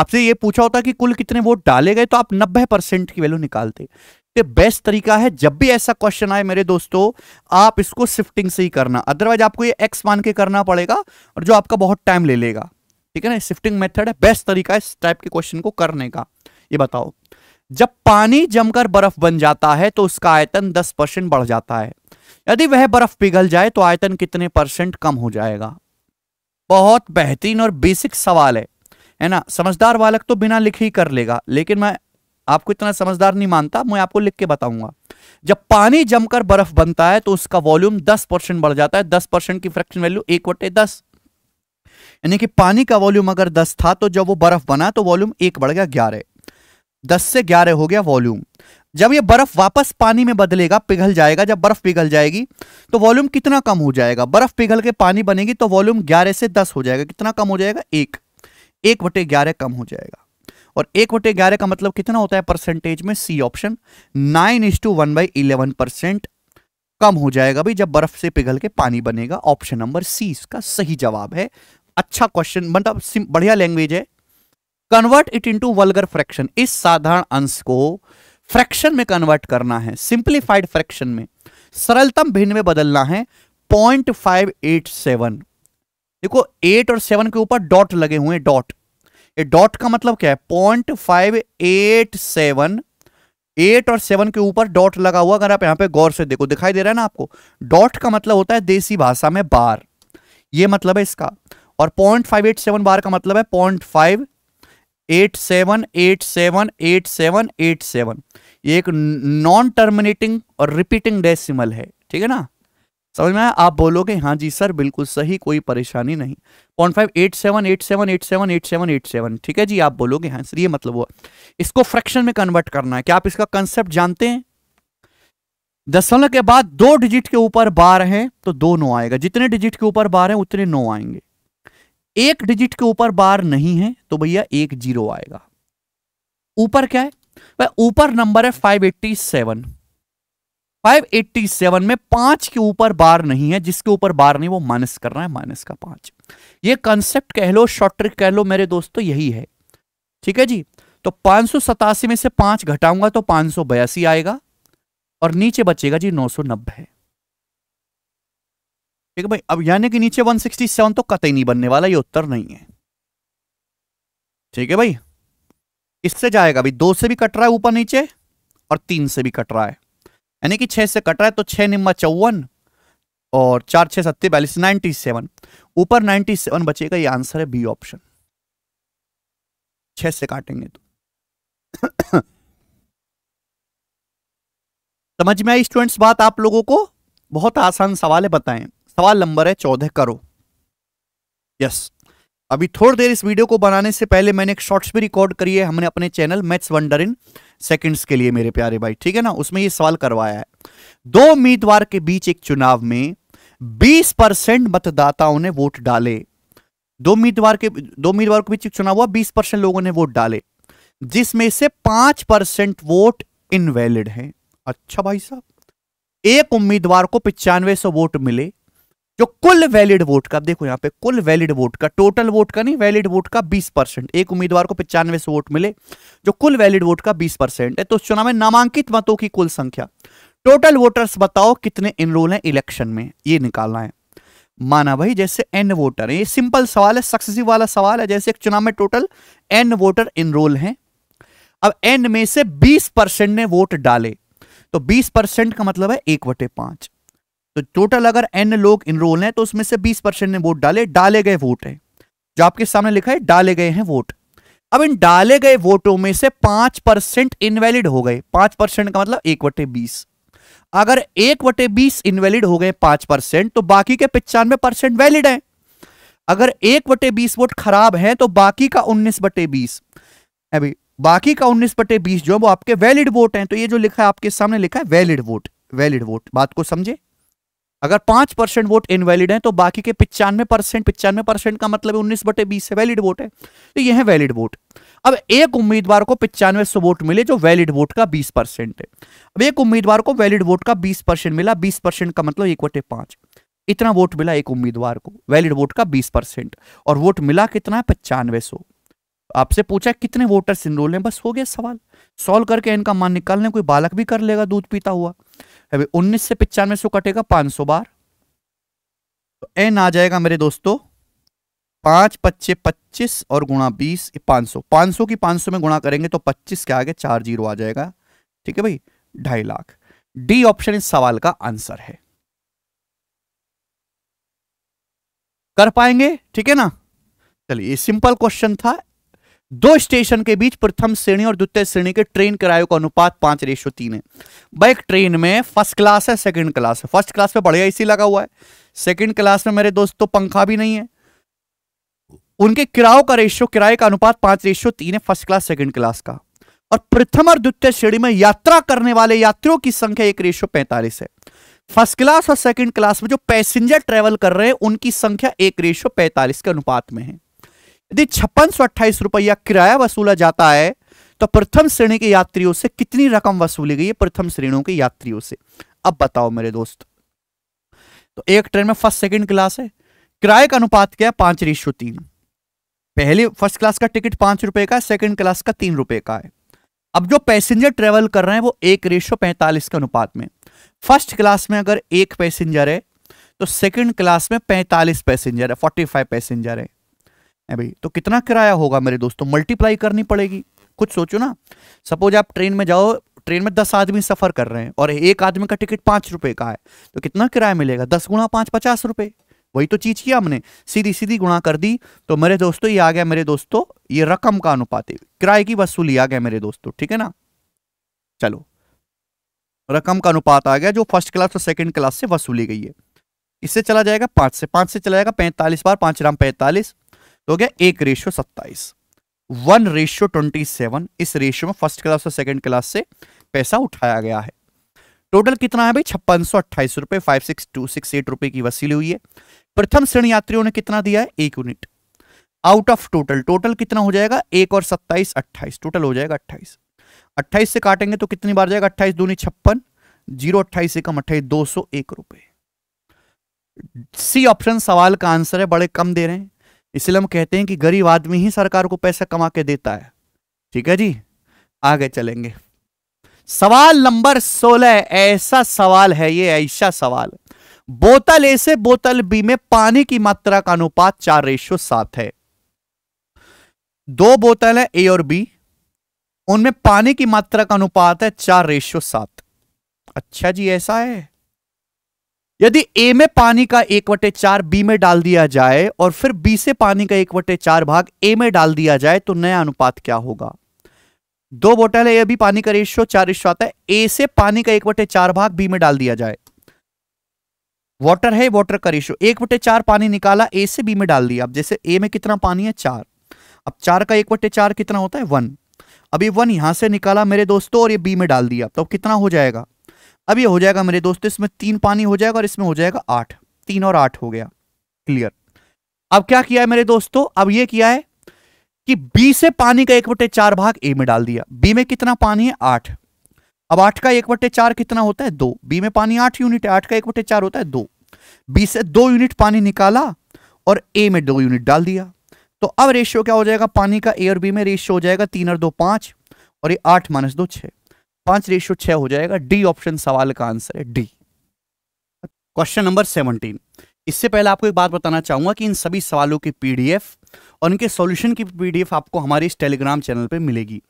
आपसे ये पूछा होता कि कुल कितने वोट डाले गए तो आप 90 परसेंट की वैल्यू निकालते ये बेस्ट तरीका है जब भी ऐसा क्वेश्चन आए मेरे दोस्तों आप इसको शिफ्टिंग से ही करना अदरवाइज आपको ये एक्स मान के करना पड़ेगा और जो आपका बहुत टाइम ले लेगा ठीक है ना शिफ्टिंग मेथड है बेस्ट तरीका है इस टाइप के क्वेश्चन को करने का ये बताओ जब पानी जमकर बर्फ बन जाता है तो उसका आयतन 10 परसेंट बढ़ जाता है यदि वह बर्फ पिघल जाए तो आयतन कितने परसेंट कम हो जाएगा बहुत बेहतरीन और बेसिक सवाल है है ना समझदार बालक तो बिना लिखे ही कर लेगा लेकिन मैं आपको इतना समझदार नहीं मानता मैं आपको लिख के बताऊंगा जब पानी जमकर बर्फ बनता है तो उसका वॉल्यूम 10 परसेंट बढ़ जाता है 10 परसेंट की फ्रैक्शन वैल्यू एक वटे दस यानी कि पानी का वॉल्यूम अगर 10 था तो जब वो बर्फ बना तो वॉल्यूम एक बढ़ गया ग्यारह दस से ग्यारह हो गया वॉल्यूम जब ये बर्फ वापस पानी में बदलेगा पिघल जाएगा जब बर्फ पिघल जाएगी तो वॉल्यूम कितना कम हो जाएगा बर्फ पिघल के पानी बनेगी तो वॉल्यूम ग्यारह से दस हो जाएगा कितना कम हो जाएगा एक एक बटे ग्यारह कम हो जाएगा और एक बटे ग्यारह का मतलब कितना होता है परसेंटेज में C option nine is to one by eleven percent कम हो जाएगा भाई जब बर्फ से पिघल के पानी बनेगा ऑप्शन नंबर सी इसका सही जवाब है अच्छा क्वेश्चन मतलब बढ़िया लैंग्वेज है convert it into vulgar fraction इस साधारण अंश को फ्रैक्शन में कन्वर्ट करना है सिंप्लीफाइड फ्रैक्शन में सरलतम भिन्न में बदलना है पॉइंट फाइव एट सेवन देखो एट और सेवन के ऊपर डॉट लगे हुए डॉट ये डॉट का मतलब क्या है point five eight seven eight और सेवन के ऊपर डॉट लगा हुआ अगर आप यहां पे गौर से देखो दिखाई दे रहा है ना आपको डॉट का मतलब होता है देसी भाषा में बार ये मतलब है इसका और point five eight seven bar का मतलब है point five eight seven eight seven eight seven eight seven ये एक नॉन टर्मिनेटिंग और रिपीटिंग डेसिमल है ठीक है ना समझ में आया आप बोलोगे हाँ जी सर बिल्कुल सही कोई परेशानी नहीं point five eight seven eight seven eight seven eight seven eight seven ठीक है जी आप बोलोगे हाँ सर ये मतलब हुआ इसको फ्रैक्शन में कन्वर्ट करना है क्या आप इसका कंसेप्ट जानते हैं दशमलव के बाद दो डिजिट के ऊपर बार हैं तो दो नो आएगा जितने डिजिट के ऊपर बार हैं उतने नो आएंगे एक डिजिट के ऊपर बार नहीं है तो भैया एक जीरो आएगा ऊपर क्या है भाई ऊपर नंबर है five five eighty seven eighty seven में पांच के ऊपर बार नहीं है जिसके ऊपर बार नहीं वो माइनस कर रहा है माइनस का पांच ये कंसेप्ट कह लो शॉर्ट ट्रिक कह लो मेरे दोस्तों तो यही है ठीक है जी तो पांच सौ सतासी में से पांच घटाऊंगा तो पांच सौ बयासी आएगा और नीचे बचेगा जी नौ सौ नब्बे ठीक है भाई अब यानी कि नीचे 167 तो कतई नहीं बनने वाला ये उत्तर नहीं है ठीक है भाई इससे जाएगा भाई दो से भी कट रहा है ऊपर नीचे और तीन से भी कट रहा है यानी कि छह से कट रहा है तो छह निम्मा चौवन और चार छह सत्ते बयालीस नाइनटी सेवन ऊपर नाइनटी सेवन बचेगा ये आंसर है बी ऑप्शन छह से काटेंगे तो समझ में आई स्टूडेंट्स बात आप लोगों को बहुत आसान सवाल है बताएं सवाल नंबर है चौदह करो यस अभी थोड़ी देर इस वीडियो को बनाने से पहले मैंने एक शॉर्ट्स भी रिकॉर्ड करी है हमने अपने channel maths wonder in seconds के लिए मेरे प्यारे भाई ठीक है ना उसमें ये सवाल करवाया है दो उम्मीदवार के बीच एक चुनाव में 20 परसेंट मतदाताओं ने वोट डाले दो उम्मीदवार के दो उम्मीदवार के बीच एक चुनाव हुआ बीस लोगों ने वोट डाले जिसमें से पांच वोट इनवैलिड है अच्छा भाई साहब एक उम्मीदवार को पिचानवे वोट मिले जो कुल वैलिड वोट का देखो यहां पे कुल वैलिड वोट का टोटल वोट का नहीं वैलिड वोट का 20 परसेंट एक उम्मीदवार को पचानवे सौ वोट मिले जो कुल वैलिड वोट का 20 परसेंट है तो चुनाव में नामांकित मतों की कुल संख्या टोटल वोटर्स बताओ कितने इनरोल हैं इलेक्शन में ये निकालना है माना भाई जैसे एन वोटर है ये सिंपल सवाल है सक्सेसिव वाला सवाल है जैसे एक चुनाव में टोटल एन वोटर इनरोल है अब एन में से बीस ने वोट डाले तो बीस का मतलब है एक वटे तो टोटल अगर एन लोग इनरोल हैं तो उसमें से बीस परसेंट ने वोट डाले डाले गए वोट है जो आपके सामने लिखा है डाले गए हैं वोट अब इन डाले गए वोटों में से पांच परसेंट इनवैलिड हो गए पांच परसेंट का मतलब एक बटे बीस अगर एक बटे बीस इनवैलिड हो गए पांच परसेंट तो बाकी के पिचानवे परसेंट वैलिड है अगर एक बटे बीस वोट खराब है तो बाकी का उन्नीस बटे बीस अभी बाकी का उन्नीस बटे बीस जो है वो आपके वैलिड वोट हैं तो ये जो लिखा है आपके सामने लिखा है वैलिड वोट वैलिड वोट बात को समझे अगर पांच परसेंट वोट इनवैलिड है तो बाकी के पिचानवे परसेंट पिचानवे परसेंट का मतलब उन्नीस बटे बीस से वैलिड वोट है तो यह है वैलिड वोट अब एक उम्मीदवार को पिचानवे सौ वोट मिले जो वैलिड वोट का बीस परसेंट है अब एक उम्मीदवार को वैलिड वोट का बीस परसेंट मिला बीस परसेंट का मतलब एक बटे पांच इतना वोट मिला एक उम्मीदवार को वैलिड वोट का बीस परसेंट और वोट मिला कितना है पचानवे सौ आपसे पूछा कितने वोटर्स इनरोल हैं बस हो गया सवाल सॉल्व करके इनका मान निकालने कोई बालक भी कर लेगा दूध पीता हुआ अभी उन्नीस से पिचानवे सौ कटेगा पांच सौ बार तो एन आ जाएगा मेरे दोस्तों पांच पच्चे पच्चीस और गुणा बीस पाँच सौ पाँच सौ की पाँच सौ में गुणा करेंगे तो पच्चीस के आगे चार जीरो आ जाएगा ठीक है भाई ढाई लाख डी ऑप्शन इस सवाल का आंसर है कर पाएंगे ठीक है ना चलिए सिंपल क्वेश्चन था दो स्टेशन के बीच प्रथम श्रेणी और द्वितीय श्रेणी के ट्रेन किरायों का अनुपात पांच रेशो तीन है भाई ट्रेन में फर्स्ट क्लास है सेकंड क्लास है फर्स्ट क्लास में बढ़िया एसी लगा हुआ है सेकंड क्लास में मेरे दोस्तों तो पंखा भी नहीं है उनके किराओं का रेशियो किराए का अनुपात पांच रेशियो तीन है फर्स्ट क्लास सेकंड क्लास का और प्रथम और द्वितीय श्रेणी में यात्रा करने वाले यात्रियों की संख्या एक रेशियो पैंतालीस है फर्स्ट क्लास और सेकंड क्लास में जो पैसेंजर ट्रेवल कर रहे हैं उनकी संख्या एक रेशियो पैंतालीस के अनुपात में है यदि छप्पन सौ अट्ठाईस रुपया किराया वसूला जाता है तो प्रथम श्रेणी के यात्रियों से कितनी रकम वसूली गई है प्रथम श्रेणियों के यात्रियों से अब बताओ मेरे दोस्त तो एक ट्रेन में फर्स्ट सेकंड क्लास है किराए का अनुपात क्या है पांच रेशो तीन पहले फर्स्ट क्लास का टिकट पांच रुपए का सेकंड क्लास का तीन रुपए का है अब जो पैसेंजर ट्रेवल कर रहे हैं वो एक रेशो पैंतालीस के अनुपात में फर्स्ट क्लास में अगर एक पैसेंजर है तो सेकेंड क्लास में पैंतालीस पैसेंजर है फोर्टी फाइव पैसेंजर है है भाई तो कितना किराया होगा मेरे दोस्तों तो मल्टीप्लाई करनी पड़ेगी कुछ सोचो ना सपोज आप ट्रेन में जाओ ट्रेन में दस आदमी सफर कर रहे हैं और एक आदमी का टिकट पाँच रुपये का है तो कितना किराया मिलेगा दस गुणा पाँच पचास रुपये वही तो चीज किया हमने सीधी सीधी गुणा कर दी तो मेरे दोस्तों ये आ गया मेरे दोस्तों ये रकम का अनुपात है किराए की वसूली आ गया मेरे दोस्तों ठीक है ना चलो रकम का अनुपात आ गया जो फर्स्ट क्लास और सेकेंड क्लास से वसूली गई है इससे चला जाएगा पांच से पांच से चला जाएगा पैंतालीस बार पांच राम पैंतालीस तो गया एक रेशियो सत्ताईस वन रेशियो ट्वेंटी सेवन इस रेशियो में फर्स्ट क्लास और सेकंड क्लास से पैसा उठाया गया है टोटल कितना है भाई छप्पन सौ अट्ठाईस रुपए five six two six eight रुपए की वसूली हुई है प्रथम श्रेणी यात्रियों ने कितना दिया है एक unit out of total total कितना हो जाएगा एक और सत्ताईस अट्ठाईस टोटल हो जाएगा अट्ठाईस अट्ठाईस से काटेंगे तो कितनी बार जाएगा अट्ठाईस दूनी छप्पन जीरो अट्ठाईस कम अट्ठाईस दो सौ एक रुपए सी ऑप्शन सवाल का आंसर है बड़े कम दे रहे हैं इसलिए हम कहते हैं कि गरीब आदमी ही सरकार को पैसा कमा के देता है ठीक है जी आगे चलेंगे सवाल नंबर सोलह ऐसा सवाल है ये ऐसा सवाल बोतल ए से बोतल बी में पानी की मात्रा का अनुपात चार रेशो सात है दो बोतल है ए और बी उनमें पानी की मात्रा का अनुपात है चार रेशो सात अच्छा जी ऐसा है यदि ए में पानी का एक वटे चार बी में डाल दिया जाए और फिर बी से पानी का एक वटे चार भाग ए में डाल दिया जाए तो नया अनुपात क्या होगा दो बोटल है अभी पानी का रेशियो चार रेशियो आता है ए से पानी का एक वटे चार भाग बी में डाल दिया जाए वाटर है वाटर का रेशियो एक वटे चार पानी निकाला ए से बी में डाल दिया अब जैसे ए में कितना पानी है चार अब चार का एक वटे चार कितना होता है वन अभी वन यहां से निकाला मेरे दोस्तों और ये बी में डाल दिया तो कितना हो जाएगा अब ये हो जाएगा मेरे दोस्त इसमें तीन पानी हो जाएगा और इसमें हो जाएगा आठ तीन और आठ हो गया क्लियर अब क्या किया है मेरे दोस्तों अब ये किया है कि बी से पानी का एक बटे चार भाग ए में डाल दिया बी में कितना पानी है आठ अब आठ का एक बटे चार कितना होता है दो बी में पानी आठ यूनिट है आठ का एक बटे चार होता है दो बी से दो यूनिट पानी निकाला और ए में दो यूनिट डाल दिया तो अब रेशियो क्या हो जाएगा पानी का ए और बी में रेशियो हो जाएगा तीन और दो पांच और ये आठ माइनस दो छः पांच रेशियो छह हो जाएगा डी ऑप्शन सवाल का आंसर है डी क्वेश्चन नंबर सेवनटीन इससे पहले आपको एक बात बताना चाहूंगा कि इन सभी सवालों की पीडीएफ और इनके सॉल्यूशन की पीडीएफ आपको हमारे इस टेलीग्राम चैनल पर मिलेगी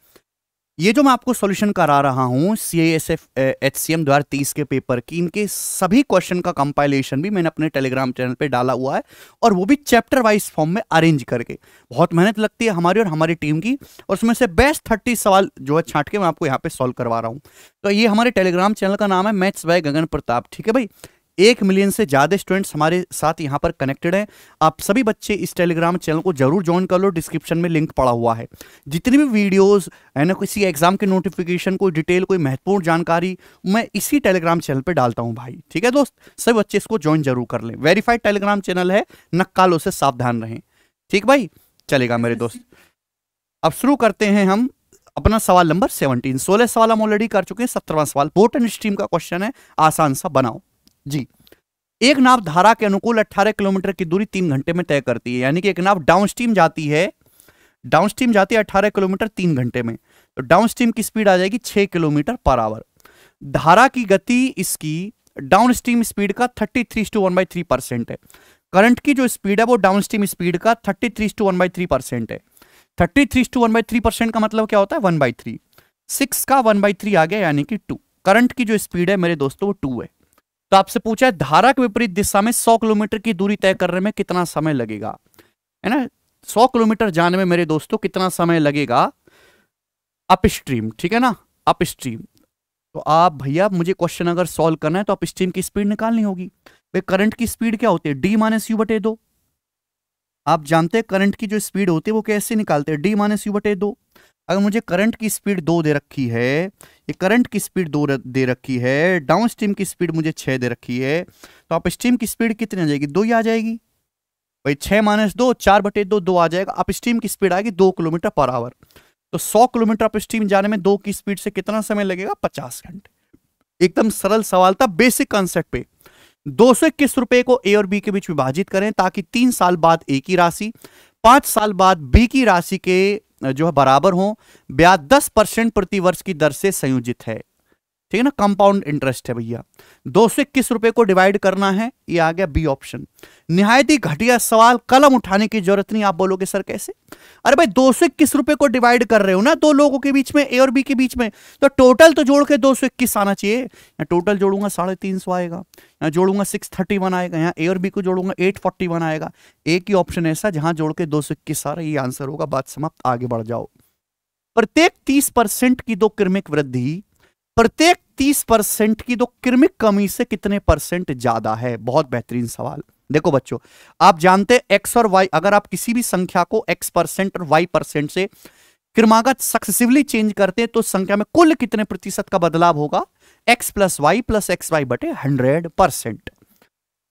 ये जो मैं आपको सॉल्यूशन करा रहा हूँ C S F H C M दो तीस के पेपर की इनके सभी क्वेश्चन का कंपाइलेशन भी मैंने अपने टेलीग्राम चैनल पे डाला हुआ है और वो भी चैप्टर वाइज फॉर्म में अरेंज करके बहुत मेहनत लगती है हमारी और हमारी टीम की और उसमें से बेस्ट थर्टी सवाल जो है छाट के मैं आपको यहाँ पे सॉल्व करवा रहा हूँ तो ये हमारे टेलीग्राम चैनल का नाम है मैथ्स बाय गगन प्रताप ठीक है भाई एक मिलियन से ज़्यादा स्टूडेंट्स हमारे साथ यहाँ पर कनेक्टेड हैं आप सभी बच्चे इस टेलीग्राम चैनल को जरूर ज्वाइन कर लो डिस्क्रिप्शन में लिंक पड़ा हुआ है जितनी भी वीडियोज़ है ना किसी एग्जाम के नोटिफिकेशन कोई डिटेल कोई महत्वपूर्ण जानकारी मैं इसी टेलीग्राम चैनल पर डालता हूँ भाई ठीक है दोस्त सभी बच्चे इसको ज्वाइन जरूर कर लें वेरीफाइड टेलीग्राम चैनल है नक्कालों से सावधान रहें ठीक भाई चलेगा मेरे दोस्त अब शुरू करते हैं हम अपना सवाल नंबर सेवनटीन सोलह सवाल हम ऑलरेडी कर चुके हैं सत्रहवा सवाल बोटन स्ट्रीम का क्वेश्चन है आसान सा बनाओ जी एक नाव धारा के अनुकूल 18 किलोमीटर की दूरी तीन घंटे में तय करती है यानी कि एक नाव डाउन जाती है डाउन स्टीम जाती है 18 किलोमीटर तीन घंटे में तो डाउन स्टीम की स्पीड आ जाएगी छह किलोमीटर पर आवर धारा की गति इसकी डाउन स्टीम स्पीड का thirty three two one by three percent है करंट की जो स्पीड है वो डाउन स्टीम स्पीड का thirty three two one by three percent है thirty three two one by three percent का मतलब क्या होता है वन बाई थ्री सिक्स का वन बाई थ्री आ गया यानी कि टू करंट की जो स्पीड है मेरे दोस्तों वो टू है तो आपसे पूछा है धारा के विपरीत दिशा में सौ किलोमीटर की दूरी तय करने में कितना समय लगेगा है ना 100 किलोमीटर जाने में मेरे दोस्तों कितना समय लगेगा अपस्ट्रीम ठीक है ना अपस्ट्रीम तो आप भैया मुझे क्वेश्चन अगर सॉल्व करना है तो अपस्ट्रीम की स्पीड निकालनी होगी भाई करंट की स्पीड क्या होती है डी माइनस यू बटे दो आप जानते हैं करंट की जो स्पीड होती है वो कैसे निकालते हैं डी माइनस यू बटे दो अगर मुझे करंट की स्पीड दो दे रखी है ये करंट की स्पीड दो दे रखी है डाउन स्ट्रीम की स्पीड मुझे छः दे रखी है तो आप स्ट्रीम की स्पीड कितनी आ जाएगी दो ही आ जाएगी भाई छः माइनस दो चार बटे दो दो आ जाएगा आप स्ट्रीम की स्पीड आएगी दो किलोमीटर पर आवर तो सौ किलोमीटर आप स्ट्रीम जाने में दो की स्पीड से कितना समय लगेगा पचास घंटे एकदम सरल सवाल था बेसिक कॉन्सेप्ट पे दो सौ इक्कीस रुपए को ए और बी के बीच विभाजित करें ताकि तीन साल बाद ए की राशि पांच साल बाद बी की राशि के जो है बराबर हों ब्याज दस परसेंट प्रतिवर्ष की दर से संयोजित है ठीक है ना कंपाउंड इंटरेस्ट है भैया दो सौ इक्कीस रुपए को डिवाइड करना है ये आ गया बी ऑप्शन ही घटिया सवाल कलम उठाने की जरूरत नहीं आप बोलोगे सर कैसे अरे भाई दो सौ इक्कीस रुपए को डिवाइड कर रहे हो ना दो लोगों के बीच में ए और बी के बीच में तो टोटल तो जोड़ के दो सौ इक्कीस आना चाहिए या टोटल जोड़ूंगा साढ़े तीन सौ आएगा यहाँ जोड़ूंगा सिक्स थर्टी वन आएगा यहाँ ए और बी को जोड़ूंगा एट फोर्टी वन आएगा एक ही ऑप्शन ऐसा जहां जोड़ के दो सौ इक्कीस आ रहा है ये आंसर होगा बात समाप्त आगे बढ़ जाओ प्रत्येक तीस परसेंट की दो क्रमिक वृद्धि प्रत्येक तीस परसेंट की तो कृमिक कमी से कितने परसेंट ज्यादा है बहुत बेहतरीन सवाल देखो बच्चों आप जानते हैं एक्स और वाई अगर आप किसी भी संख्या को एक्स परसेंट और वाई परसेंट से क्रमागत सक्सेसिवली चेंज करते हैं तो संख्या में कुल कितने प्रतिशत का बदलाव होगा X plus Y plus X Y बटे हंड्रेड परसेंट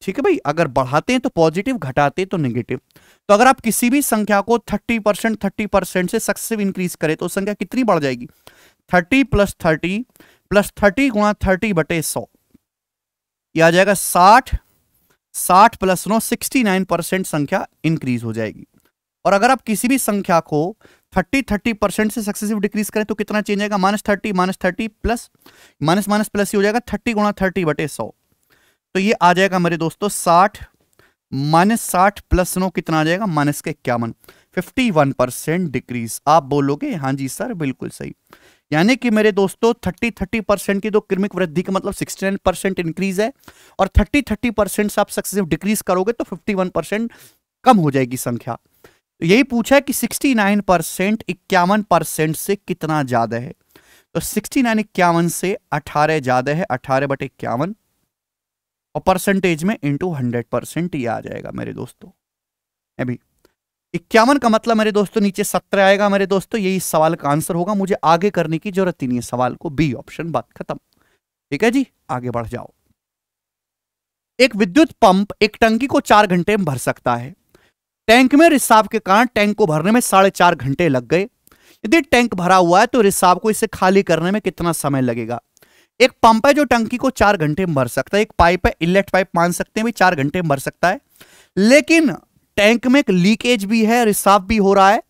ठीक है भाई अगर बढ़ाते हैं तो पॉजिटिव घटाते हैं तो नेगेटिव तो अगर आप किसी भी संख्या को 30 परसेंट थर्टी परसेंट से सक्सेसिव इंक्रीज करें तो संख्या कितनी बढ़ जाएगी 30 प्लस थर्टी प्लस थर्टी गुणा थर्टी बटे सौ यह आ जाएगा साठ साठ प्लस नौ सिक्सटी नाइन परसेंट संख्या इंक्रीज हो जाएगी और अगर आप किसी भी संख्या को थर्टी थर्टी परसेंट से सक्सेसिव डिक्रीज करें तो कितना चेंज आएगा minus thirty minus thirty plus minus minus plus ही हो जाएगा थर्टी गुणा थर्टी बटे सौ तो ये आ जाएगा मेरे दोस्तों साठ माइनस साठ प्लस नौ कितना आ जाएगा माइनस के इक्यावन फिफ्टी वन परसेंट डिक्रीज आप बोलोगे हाँ जी सर बिल्कुल सही यानी कि मेरे दोस्तों 30 30 परसेंट की तो क्रमिक वृद्धि का मतलब 69 परसेंट इंक्रीज है और 30 30 परसेंट से आप सक्सेसिव डिक्रीज करोगे तो 51 परसेंट कम हो जाएगी संख्या तो यही पूछा है कि 69 परसेंट इक्यावन परसेंट से कितना ज्यादा है तो 69 इक्यावन से 18 ज्यादा है 18 बट इक्यावन और परसेंटेज में इंटू हंड्रेड परसेंट ये आ जाएगा मेरे दोस्तों अभी इक्यावन का मतलब मेरे दोस्तों नीचे सत्रह आएगा मेरे दोस्तों यही सवाल का आंसर होगा मुझे आगे करने की जरूरत ही नहीं है सवाल को बी ऑप्शन बात खत्म ठीक है जी आगे बढ़ जाओ एक विद्युत पंप एक टंकी को चार घंटे में भर सकता है टैंक में रिसाव के कारण टैंक को भरने में साढ़े चार घंटे लग गए यदि टैंक भरा हुआ है तो रिसाव को इसे खाली करने में कितना समय लगेगा एक पंप है जो टंकी को चार घंटे में भर सकता है एक पाइप है इलेक्ट पाइप मान सकते हैं भी चार घंटे में भर सकता है लेकिन टैंक में एक लीकेज भी है रिसाव भी हो रहा है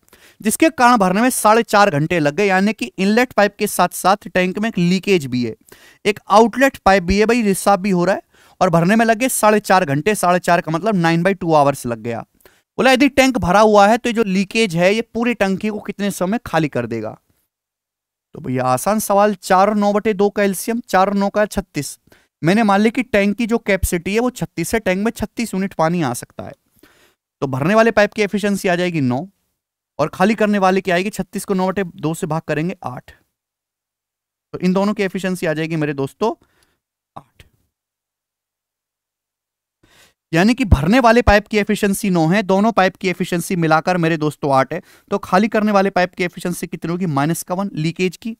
जिसके कारण भरने में साढ़े चार घंटे लग गए यानी कि इनलेट पाइप के साथ साथ टैंक में एक लीकेज भी है एक आउटलेट पाइप भी है भाई रिसाव भी हो रहा है और भरने में लगे साढ़े चार घंटे साढ़े चार का मतलब नाइन बाई टू आवर्स लग गया बोला यदि टैंक भरा हुआ है तो जो लीकेज है ये पूरी टंकी को कितने समय खाली कर देगा तो भैया आसान सवाल चार नौ बटे दो का एल्सियम चार नौ का छत्तीस मैंने मान लिया कि टैंक की जो कैपेसिटी है वो छत्तीस है टैंक में छत्तीस यूनिट पानी आ सकता है तो भरने वाले पाइप की एफिशिएंसी आ जाएगी नौ और खाली करने वाले की आएगी छत्तीस को नौ बटे दो से भाग करेंगे आठ तो इन दोनों की एफिशिएंसी आ जाएगी मेरे दोस्तों आठ यानी कि भरने वाले पाइप की एफिशिएंसी नौ है दोनों पाइप की एफिशिएंसी मिलाकर मेरे दोस्तों आठ है तो खाली करने वाले पाइप की एफिशियंसी कितनी होगी माइनस का वन लीकेज की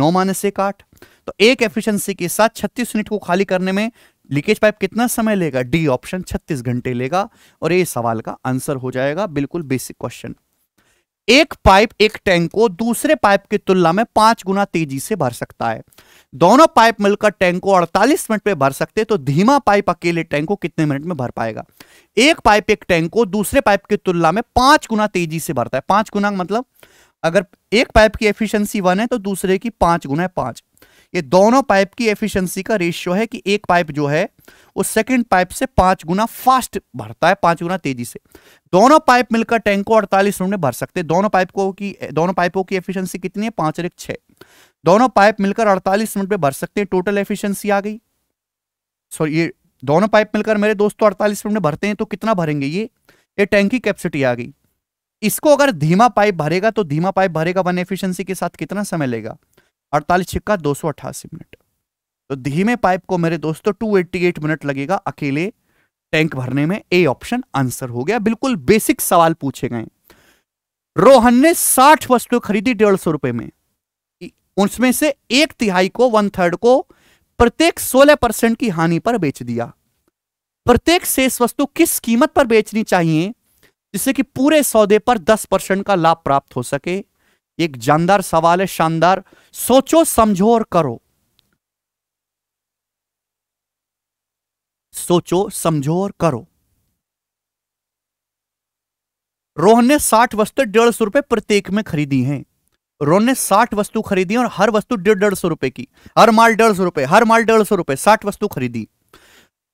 नौ माइनस एक आठ तो एक एफिशिएंसी के साथ छत्तीस यूनिट को खाली करने में लीकेज पाइप कितना समय लेगा डी ऑप्शन 36 घंटे लेगा और ये सवाल का आंसर हो जाएगा बिल्कुल बेसिक क्वेश्चन एक पाइप एक टैंक को दूसरे पाइप की तुलना में पांच गुना तेजी से भर सकता है दोनों पाइप मिलकर टैंक को 48 मिनट में भर सकते हैं तो धीमा पाइप अकेले टैंक को कितने मिनट में भर पाएगा एक पाइप एक टैंक को दूसरे पाइप की तुलना में पांच गुना तेजी से भरता है पांच गुना मतलब अगर एक पाइप की एफिशियंसी वन है तो दूसरे की पांच गुना है पांच ये दोनों पाइप की एफिशिएंसी का रेशियो है कि एक पाइप जो है वो सेकंड पाइप से पांच गुना फास्ट भरता है पांच गुना तेजी से दोनों पाइप मिलकर टैंक को अड़तालीस मिनट में भर सकते हैं दोनों पाइप को की दोनों पाइपों की एफिशिएंसी कितनी है पांच और छह दोनों पाइप मिलकर अड़तालीस मिनट में भर सकते हैं टोटल एफिशियंसी आ गई सॉरी ये दोनों पाइप मिलकर मेरे दोस्तों तो अड़तालीस मिनट में भरते हैं तो कितना भरेंगे ये ये टैंक की कैपेसिटी आ गई इसको अगर धीमा पाइप भरेगा तो धीमा पाइप भरेगा वन एफिशिएंसी के साथ कितना समय लेगा अड़तालीस छिक्का दो मिनट तो धीमे पाइप को मेरे दोस्तों 288 मिनट लगेगा अकेले टैंक भरने में ए ऑप्शन आंसर हो गया बिल्कुल बेसिक सवाल पूछे गए रोहन ने 60 वस्तु खरीदी डेढ़ सौ रुपए में उसमें से एक तिहाई को वन थर्ड को प्रत्येक 16 परसेंट की हानि पर बेच दिया प्रत्येक शेष वस्तु किस कीमत पर बेचनी चाहिए जिससे कि पूरे सौदे पर दस परसेंट का लाभ प्राप्त हो सके एक जानदार सवाल है शानदार सोचो समझो और करो सोचो समझो और करो रोहन ने साठ वस्तु डेढ़ सौ रुपए प्रत्येक में खरीदी हैं रोहन ने साठ वस्तु खरीदी और हर वस्तु डेढ़ डेढ़ सौ रुपए की हर माल डेढ़ सौ रुपए हर माल डेढ़ सौ रुपए साठ वस्तु खरीदी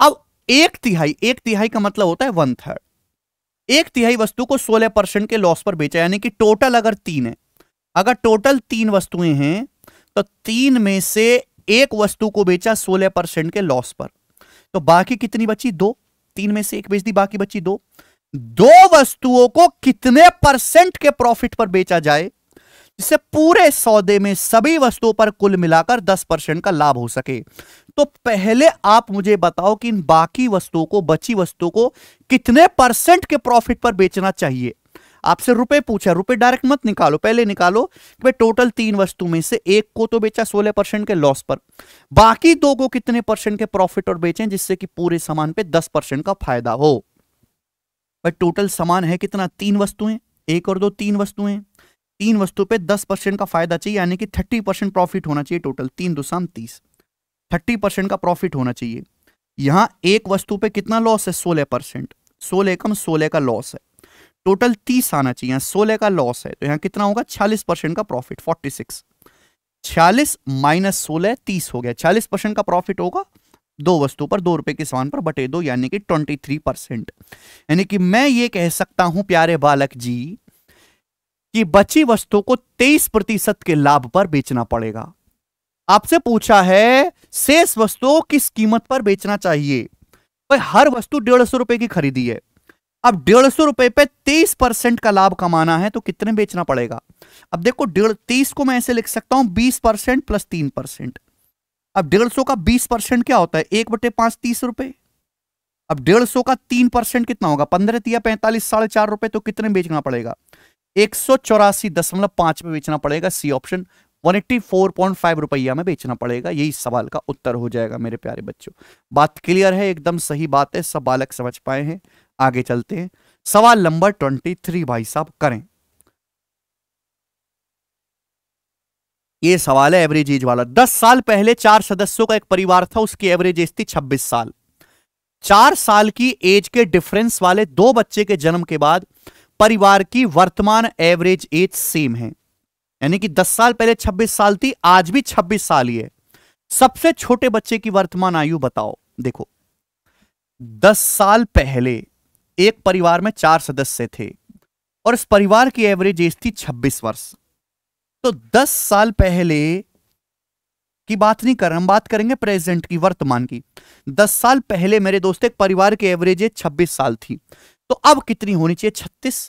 अब एक तिहाई एक तिहाई का मतलब होता है वन थर्ड एक तिहाई वस्तु को सोलह परसेंट के लॉस पर बेचा यानी कि टोटल अगर तीन है अगर टोटल तीन वस्तुएं हैं तो तीन में से एक वस्तु को बेचा सोलह परसेंट के लॉस पर तो बाकी कितनी बची दो तीन में से एक बेच दी बाकी बची दो दो वस्तुओं को कितने परसेंट के प्रॉफिट पर बेचा जाए जिससे पूरे सौदे में सभी वस्तुओं पर कुल मिलाकर दस परसेंट का लाभ हो सके तो पहले आप मुझे बताओ कि इन बाकी वस्तुओं को बची वस्तुओं को कितने परसेंट के प्रॉफिट पर बेचना चाहिए आपसे रुपए पूछा रुपए डायरेक्ट मत निकालो पहले निकालो कि भाई टोटल तीन वस्तु में से एक को तो बेचा सोलह परसेंट के लॉस पर बाकी दो को कितने परसेंट के प्रॉफिट और बेचे जिससे कि पूरे सामान पे दस परसेंट का फायदा हो भाई टोटल सामान है कितना तीन वस्तुएं एक और दो तीन वस्तुएं तीन वस्तु पे दस परसेंट का फायदा चाहिए यानी कि थर्टी परसेंट प्रॉफिट होना चाहिए टोटल तीन दो साम तीस थर्टी परसेंट का प्रॉफिट होना चाहिए यहां एक वस्तु पे कितना लॉस है सोलह परसेंट सोलह कम सोलह का लॉस है टोटल तीस आना चाहिए सोलह का लॉस है तो यहाँ कितना होगा छियालीस परसेंट का प्रॉफिट फोर्टी सिक्स छियालीस माइनस सोलह तीस हो गया छियालीस परसेंट का प्रॉफिट होगा दो वस्तु पर दो रुपए के सामान पर बटे दो यानी कि ट्वेंटी थ्री परसेंट यानी कि मैं ये कह सकता हूं प्यारे बालक जी कि बची वस्तु को तेईस प्रतिशत के लाभ पर बेचना पड़ेगा आपसे पूछा है शेष वस्तु किस कीमत पर बेचना चाहिए भाई हर वस्तु डेढ़ सौ रुपए की खरीदी है अब डेढ़ सौ रुपए पे तेईस परसेंट का लाभ कमाना है तो कितने बेचना पड़ेगा अब देखो डेढ़ तेईस को मैं ऐसे लिख सकता हूं बीस परसेंट प्लस तीन परसेंट अब डेढ़ सौ का बीस परसेंट क्या होता है एक बटे पांच तीस रुपए अब डेढ़ सौ का तीन परसेंट कितना होगा पंद्रह तिया पैंतालीस साढ़े चार रुपए तो कितने बेचना पड़ेगा एक सौ चौरासी दशमलव पांच में बेचना पड़ेगा C option one eighty four point five रुपया में बेचना पड़ेगा यही सवाल का उत्तर हो जाएगा मेरे प्यारे बच्चों बात क्लियर है एकदम सही बात है सब बालक समझ पाए हैं आगे चलते हैं सवाल नंबर ट्वेंटी थ्री भाई साहब करें ये सवाल है एवरेज एज वाला दस साल पहले चार सदस्यों का एक परिवार था उसकी एवरेज एज थी छब्बीस साल चार साल की एज के डिफरेंस वाले दो बच्चे के जन्म के बाद परिवार की वर्तमान एवरेज एज सेम है यानी कि दस साल पहले छब्बीस साल थी आज भी छब्बीस साल ही है सबसे छोटे बच्चे की वर्तमान आयु बताओ देखो दस साल पहले एक परिवार में चार सदस्य थे और इस परिवार की एवरेज एज थी 26 वर्ष तो 10 साल पहले की बात नहीं कर हम बात करेंगे प्रेजेंट की वर्तमान की 10 साल पहले मेरे दोस्त एक परिवार की एवरेज एज छब्बीस साल थी तो अब कितनी होनी चाहिए छत्तीस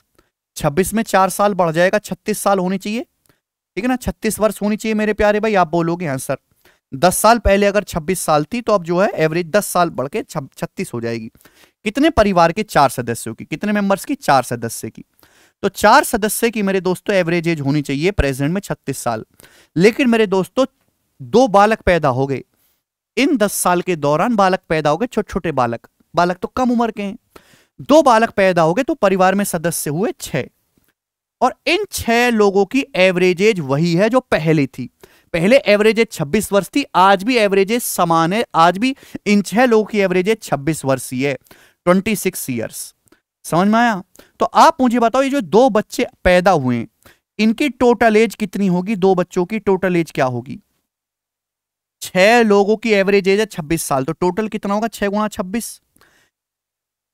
छब्बीस में चार साल बढ़ जाएगा छत्तीस साल होनी चाहिए ठीक है ना छत्तीस वर्ष होनी चाहिए मेरे प्यारे भाई आप बोलोगे आंसर दस साल पहले अगर छब्बीस साल थी तो अब जो है एवरेज दस साल बढ़ के छत्तीस हो जाएगी कितने परिवार के चार सदस्यों की कितने मेंबर्स की चार सदस्य की तो चार सदस्य की मेरे दोस्तों एवरेज एज होनी चाहिए प्रेजेंट में छत्तीस साल लेकिन मेरे दोस्तों दो बालक पैदा हो गए इन दस साल के दौरान बालक पैदा हो गए छोटे छोटे बालक बालक तो कम उम्र के हैं दो बालक पैदा हो गए तो परिवार में सदस्य हुए छह और इन छह लोगों की एवरेज एज वही है जो पहले थी पहले एवरेज है छब्बीस वर्ष थी आज भी एवरेज समान है आज भी इन छह लोगों की एवरेज है छब्बीस वर्ष ही है ट्वेंटी सिक्स ईयर्स समझ में आया तो आप मुझे बताओ ये जो दो बच्चे पैदा हुए इनकी टोटल एज कितनी होगी दो बच्चों की टोटल एज क्या होगी छह लोगों की एवरेज एज है छब्बीस साल तो टोटल कितना होगा छह गुणा छब्बीस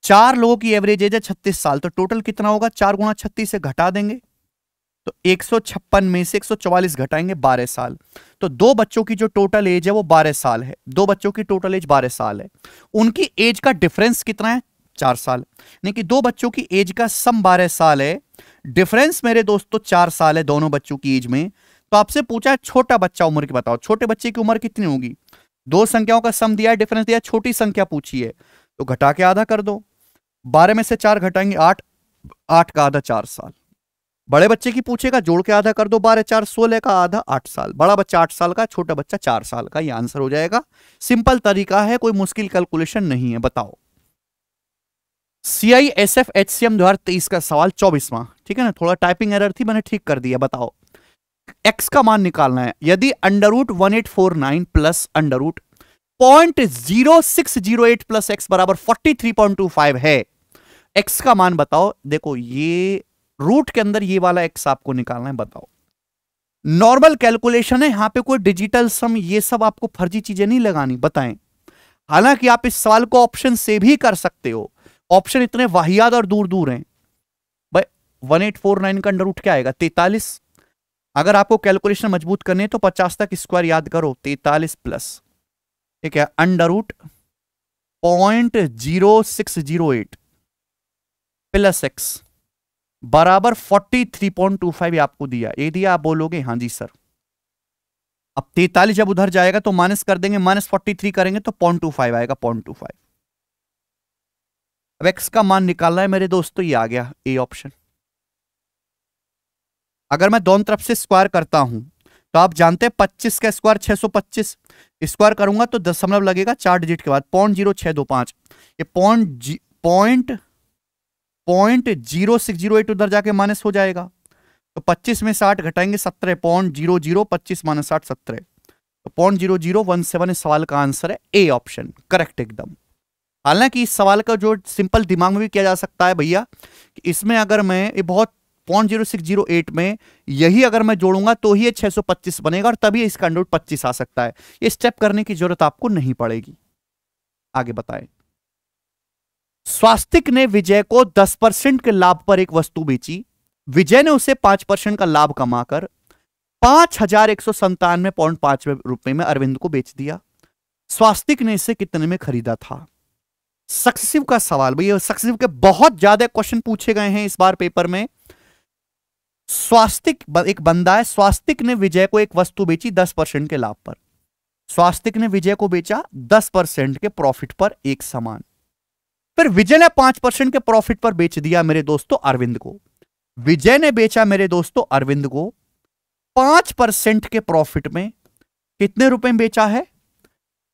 चार लोगों की एवरेज एज है छत्तीस साल तो टोटल कितना होगा चार गुणा छत्तीस से घटा देंगे तो 156 में से 144 घटाएंगे 12 साल तो दो बच्चों की जो टोटल एज है वो 12 साल है दो बच्चों की टोटल एज 12 साल है उनकी एज का डिफरेंस कितना है चार साल यानी कि दो बच्चों की एज का सम 12 साल है डिफरेंस मेरे दोस्तों चार साल है दोनों बच्चों की एज में तो आपसे पूछा है छोटा बच्चा उम्र की बताओ छोटे बच्चे की उम्र कितनी होगी दो संख्याओं का सम दिया है डिफरेंस दिया छोटी संख्या पूछी है तो घटा के आधा कर दो बारह में से चार घटाएंगे आठ आठ का आधा चार साल बड़े बच्चे की पूछेगा जोड़ के आधा कर दो बारह चार सोलह का आधा आठ साल बड़ा बच्चा आठ साल का छोटा बच्चा चार साल का ये आंसर हो जाएगा सिंपल तरीका है कोई मुश्किल कैलकुलेशन नहीं है बताओ C I S F H C M दो हजार तेईस का सवाल चौबीसवा ठीक है ना थोड़ा टाइपिंग एरर थी मैंने ठीक कर दिया बताओ एक्स का मान निकालना है यदि under root one eight four nine plus under root point zero six zero eight plus X बराबर forty three point two five है एक्स का मान बताओ देखो ये रूट के अंदर ये वाला एक्स आपको निकालना है बताओ नॉर्मल कैलकुलेशन है यहां पे कोई डिजिटल सम ये सब आपको फर्जी चीजें नहीं लगानी बताएं हालांकि आप इस सवाल को ऑप्शन से भी कर सकते हो ऑप्शन इतने वाहियात और दूर दूर हैं भाई वन एट फोर नाइन का अंडर रूट क्या आएगा तैतालीस अगर आपको कैलकुलेशन मजबूत करने है तो पचास तक स्क्वायर याद करो तैतालीस प्लस ठीक है under root point zero six zero eight plus X बराबर 43.25 ये आपको दिया ये दिया आप बोलोगे हाँ जी सर अब तैतालीस जब उधर जाएगा तो माइनस कर देंगे माइनस 43 करेंगे तो पॉइंट टू फाइव आएगा पॉइंट टू फाइव अब एक्स का मान निकालना है मेरे दोस्तों तो ये आ गया ए ऑप्शन अगर मैं दोनों तरफ से स्क्वायर करता हूं तो आप जानते हैं पच्चीस का स्क्वायर छह सौ पच्चीस स्क्वायर करूंगा तो दशमलव लगेगा चार डिजिट के बाद पॉइंट जीरो छह दो पांच ये point point point zero six zero eight उधर जाके माइनस हो जाएगा तो पच्चीस में साठ घटाएंगे सत्रह पॉइंट जीरो जीरो पच्चीस माइनस साठ सत्रह तो point zero zero one seven इस सवाल का आंसर है ए ऑप्शन करेक्ट एकदम हालांकि इस सवाल का जो सिंपल दिमाग में भी किया जा सकता है भैया कि इसमें अगर मैं ये बहुत point zero six zero eight में यही अगर मैं जोड़ूंगा तो ही ये छह सौ पच्चीस बनेगा और तभी इसका अंडोट पच्चीस आ सकता है ये स्टेप करने की जरूरत आपको नहीं पड़ेगी आगे बताएं स्वास्तिक ने विजय को 10 परसेंट के लाभ पर एक वस्तु बेची विजय ने उसे 5 परसेंट का लाभ कमाकर पांच हजार एक सौ संतानवे पॉइंट पांच रुपए में अरविंद को बेच दिया स्वास्तिक ने इसे कितने में खरीदा था सक्सेसिव का सवाल भैया सक्सेसिव के बहुत ज्यादा क्वेश्चन पूछे गए हैं इस बार पेपर में स्वास्तिक एक बंदा है स्वास्तिक ने विजय को एक वस्तु बेची दस परसेंट के लाभ पर स्वास्तिक ने विजय को बेचा दस परसेंट के प्रॉफिट पर एक समान फिर विजय ने पांच परसेंट के प्रॉफिट पर बेच दिया मेरे दोस्तों अरविंद को विजय ने बेचा मेरे दोस्तों अरविंद को पांच परसेंट के प्रॉफिट में कितने रुपए में बेचा है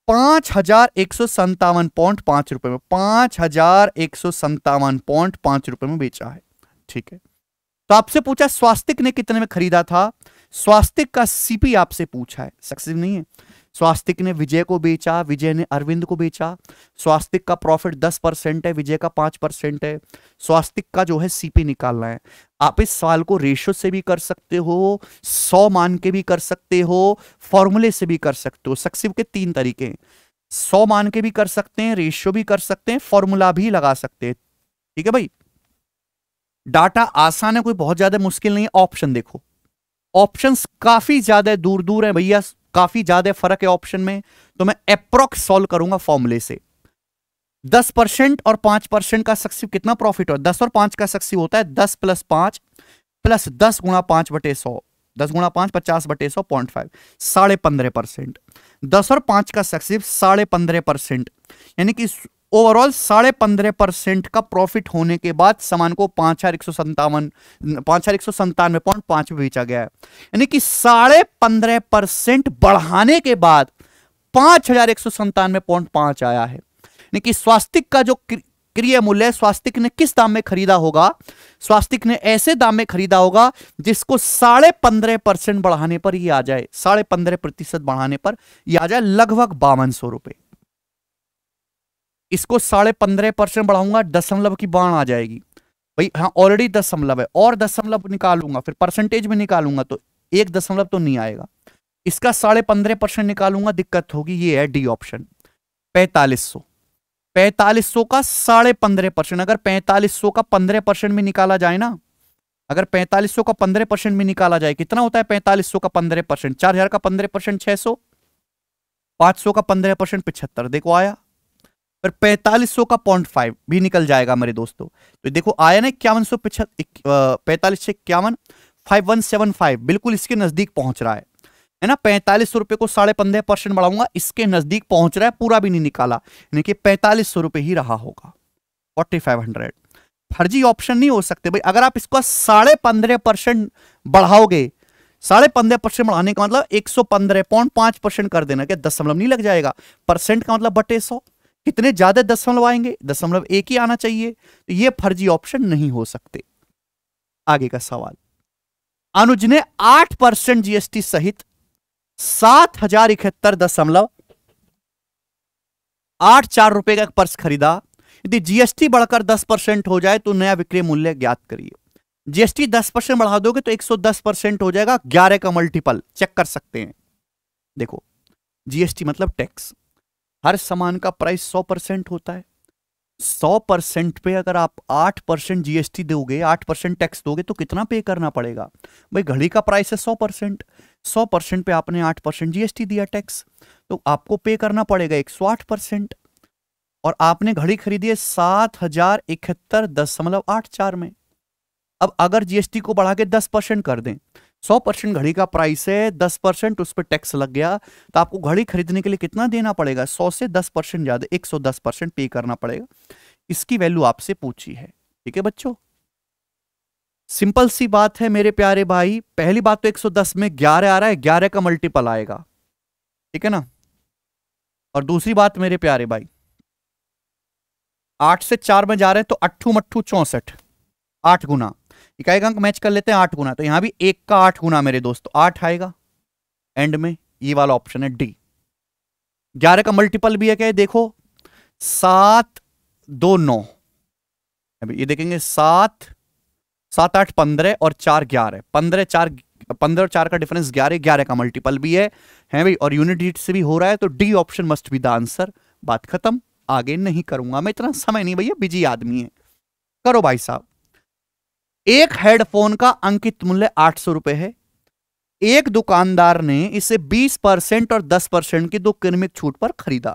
पांच हजार एक सौ संतावन पॉइंट पांच रुपए में पांच हजार एक सौ संतावन पॉइंट पांच रुपए में बेचा है ठीक है तो आपसे पूछा स्वास्तिक ने कितने में खरीदा था स्वास्तिक का सीपी आपसे पूछा है सक्सेस नहीं है स्वास्तिक ने विजय को बेचा विजय ने अरविंद को बेचा स्वास्तिक का प्रॉफिट दस परसेंट है विजय का पांच परसेंट है स्वास्तिक का जो है सीपी निकालना है आप इस सवाल को रेशो से भी कर सकते हो सौ मान के भी कर सकते हो फॉर्मूले से भी कर सकते हो सक्सिव के तीन तरीके सौ मान के भी कर सकते हैं रेशियो भी कर सकते हैं फॉर्मूला भी लगा सकते हैं ठीक है भाई डाटा आसान है कोई बहुत ज्यादा मुश्किल नहीं है ऑप्शन देखो ऑप्शंस काफी ज्यादा दूर दूर है भैया काफी ज्यादा फर्क है ऑप्शन में तो मैं अप्रोक्स सॉल्व करूंगा फॉर्मूले से दस परसेंट और पांच परसेंट का सक्सिव कितना प्रॉफिट हो दस और पांच का सक्सिव होता है दस प्लस पांच प्लस दस गुणा पांच बटे सौ दस गुणा पांच पचास बटे सौ पॉइंट फाइव साढ़े पंद्रह परसेंट दस और पांच का सक्सिव साढ़े पंद्रह परसेंट यानी कि ओवरऑल साढ़े पंद्रह परसेंट का प्रॉफिट होने के बाद सामान को पांच हजार एक सौ संतावन पांच हजार एक सौ संतानवे पॉइंट पांच में बेचा गया है यानी कि साढ़े पंद्रह परसेंट बढ़ाने के बाद पांच हजार एक सौ संतानवे पॉइंट पांच आया है यानी कि स्वास्तिक का जो क्रिय मूल्य स्वास्तिक ने किस दाम में खरीदा होगा स्वास्तिक ने ऐसे दाम में खरीदा होगा जिसको साढ़े पंद्रह परसेंट बढ़ाने पर ही आ जाए साढ़े पंद्रह प्रतिशत बढ़ाने पर ही आ जाए लगभग बावन सौ रुपए इसको साढ़े पंद्रह परसेंट बढ़ाऊंगा दशमलव की बाण आ जाएगी भाई हाँ ऑलरेडी दशमलव है और दशमलव निकालूंगा फिर परसेंटेज में निकालूंगा तो एक दशमलव तो नहीं आएगा इसका साढ़े पंद्रह परसेंट निकालूंगा दिक्कत होगी ये है डी ऑप्शन पैंतालीस सौ पैंतालीस सौ का साढ़े पंद्रह परसेंट अगर पैंतालीस सौ का पंद्रह परसेंट में निकाला जाए ना अगर पैंतालीस सौ का पंद्रह परसेंट में निकाला जाए कितना होता है पैंतालीस सौ का पंद्रह परसेंट चार हजार का पंद्रह परसेंट छह सौ पांच सौ का पंद्रह परसेंट पिछहत्तर देखो आया पर 4500 का पॉइंट फाइव भी निकल जाएगा मेरे दोस्तों तो देखो आया ना इक्यावन सौ पिछहत पैंतालीस से इक्यावन फाइव वन सेवन फाइव बिल्कुल इसके नज़दीक पहुंच रहा है है ना पैंतालीस सौ रुपये को साढ़े पंद्रह परसेंट बढ़ाऊंगा इसके नज़दीक पहुंच रहा है पूरा भी नहीं निकाला यानी कि पैंतालीस सौ रुपये ही रहा होगा फोर्टी फाइव हंड्रेड फर्जी ऑप्शन नहीं हो सकते भाई अगर आप इसको साढ़े पंद्रह परसेंट बढ़ाओगे साढ़े पंद्रह परसेंट बढ़ाने का मतलब एक सौ पंद्रह पॉइंट पांच परसेंट कर देना क्या दशमलव नहीं लग जाएगा परसेंट का मतलब बटे सौ कितने ज्यादा दशमलव आएंगे दशमलव एक ही आना चाहिए तो ये फर्जी ऑप्शन नहीं हो सकते आगे का सवाल अनुज ने आठ परसेंट जीएसटी सहित सात हजार इकहत्तर दशमलव आठ चार रुपए का पर्स खरीदा यदि जीएसटी बढ़कर दस परसेंट हो जाए तो नया विक्रय मूल्य ज्ञात करिए जीएसटी दस परसेंट बढ़ा दोगे तो एक सौ दस परसेंट हो जाएगा ग्यारह का मल्टीपल चेक कर सकते हैं देखो जीएसटी मतलब टैक्स हर सामान का प्राइस सौ परसेंट होता है सौ परसेंट पे अगर आप आठ परसेंट जीएसटी दोगे आठ परसेंट टैक्स दोगे तो कितना पे करना पड़ेगा भाई घड़ी का प्राइस है सौ परसेंट सौ परसेंट पे आपने आठ परसेंट जीएसटी दिया टैक्स तो आपको पे करना पड़ेगा एक सौ आठ परसेंट और आपने घड़ी खरीदी है सात हजार इकहत्तर दशमलव आठ चार में अब अगर जीएसटी को बढ़ा के दस परसेंट कर दें सौ परसेंट घड़ी का प्राइस है दस परसेंट उस पर टैक्स लग गया तो आपको घड़ी खरीदने के लिए कितना देना पड़ेगा सौ से दस परसेंट ज़्यादा एक सौ दस परसेंट पे करना पड़ेगा इसकी वैल्यू आपसे पूछी है ठीक है बच्चों सिंपल सी बात है मेरे प्यारे भाई पहली बात तो 110 में 11 आ रहा है 11 का मल्टीपल आएगा ठीक है ना और दूसरी बात मेरे प्यारे भाई आठ से चार में जा रहे हैं तो अट्ठू मट्ठू चौसठ आठ गुना इकाई अंक मैच कर लेते हैं आठ गुना तो यहां भी एक का आठ गुना मेरे दोस्त तो आठ आएगा एंड में ये वाला ऑप्शन है डी ग्यारह का मल्टीपल भी है क्या देखो सात दो नौ अभी ये देखेंगे सात सात आठ पंद्रह और चार ग्यारह पंद्रह चार पंद्रह और चार का डिफरेंस ग्यारह ग्यारह का मल्टीपल भी है है भाई और यूनिट डिजिट से भी हो रहा है तो D option must be the answer बात खत्म आगे नहीं करूंगा मैं इतना समय नहीं भैया बिजी आदमी है करो भाई साहब एक हेडफोन का अंकित मूल्य आठ सौ रुपए है एक दुकानदार ने इसे बीस परसेंट और दस परसेंट की दो क्रमिक छूट पर खरीदा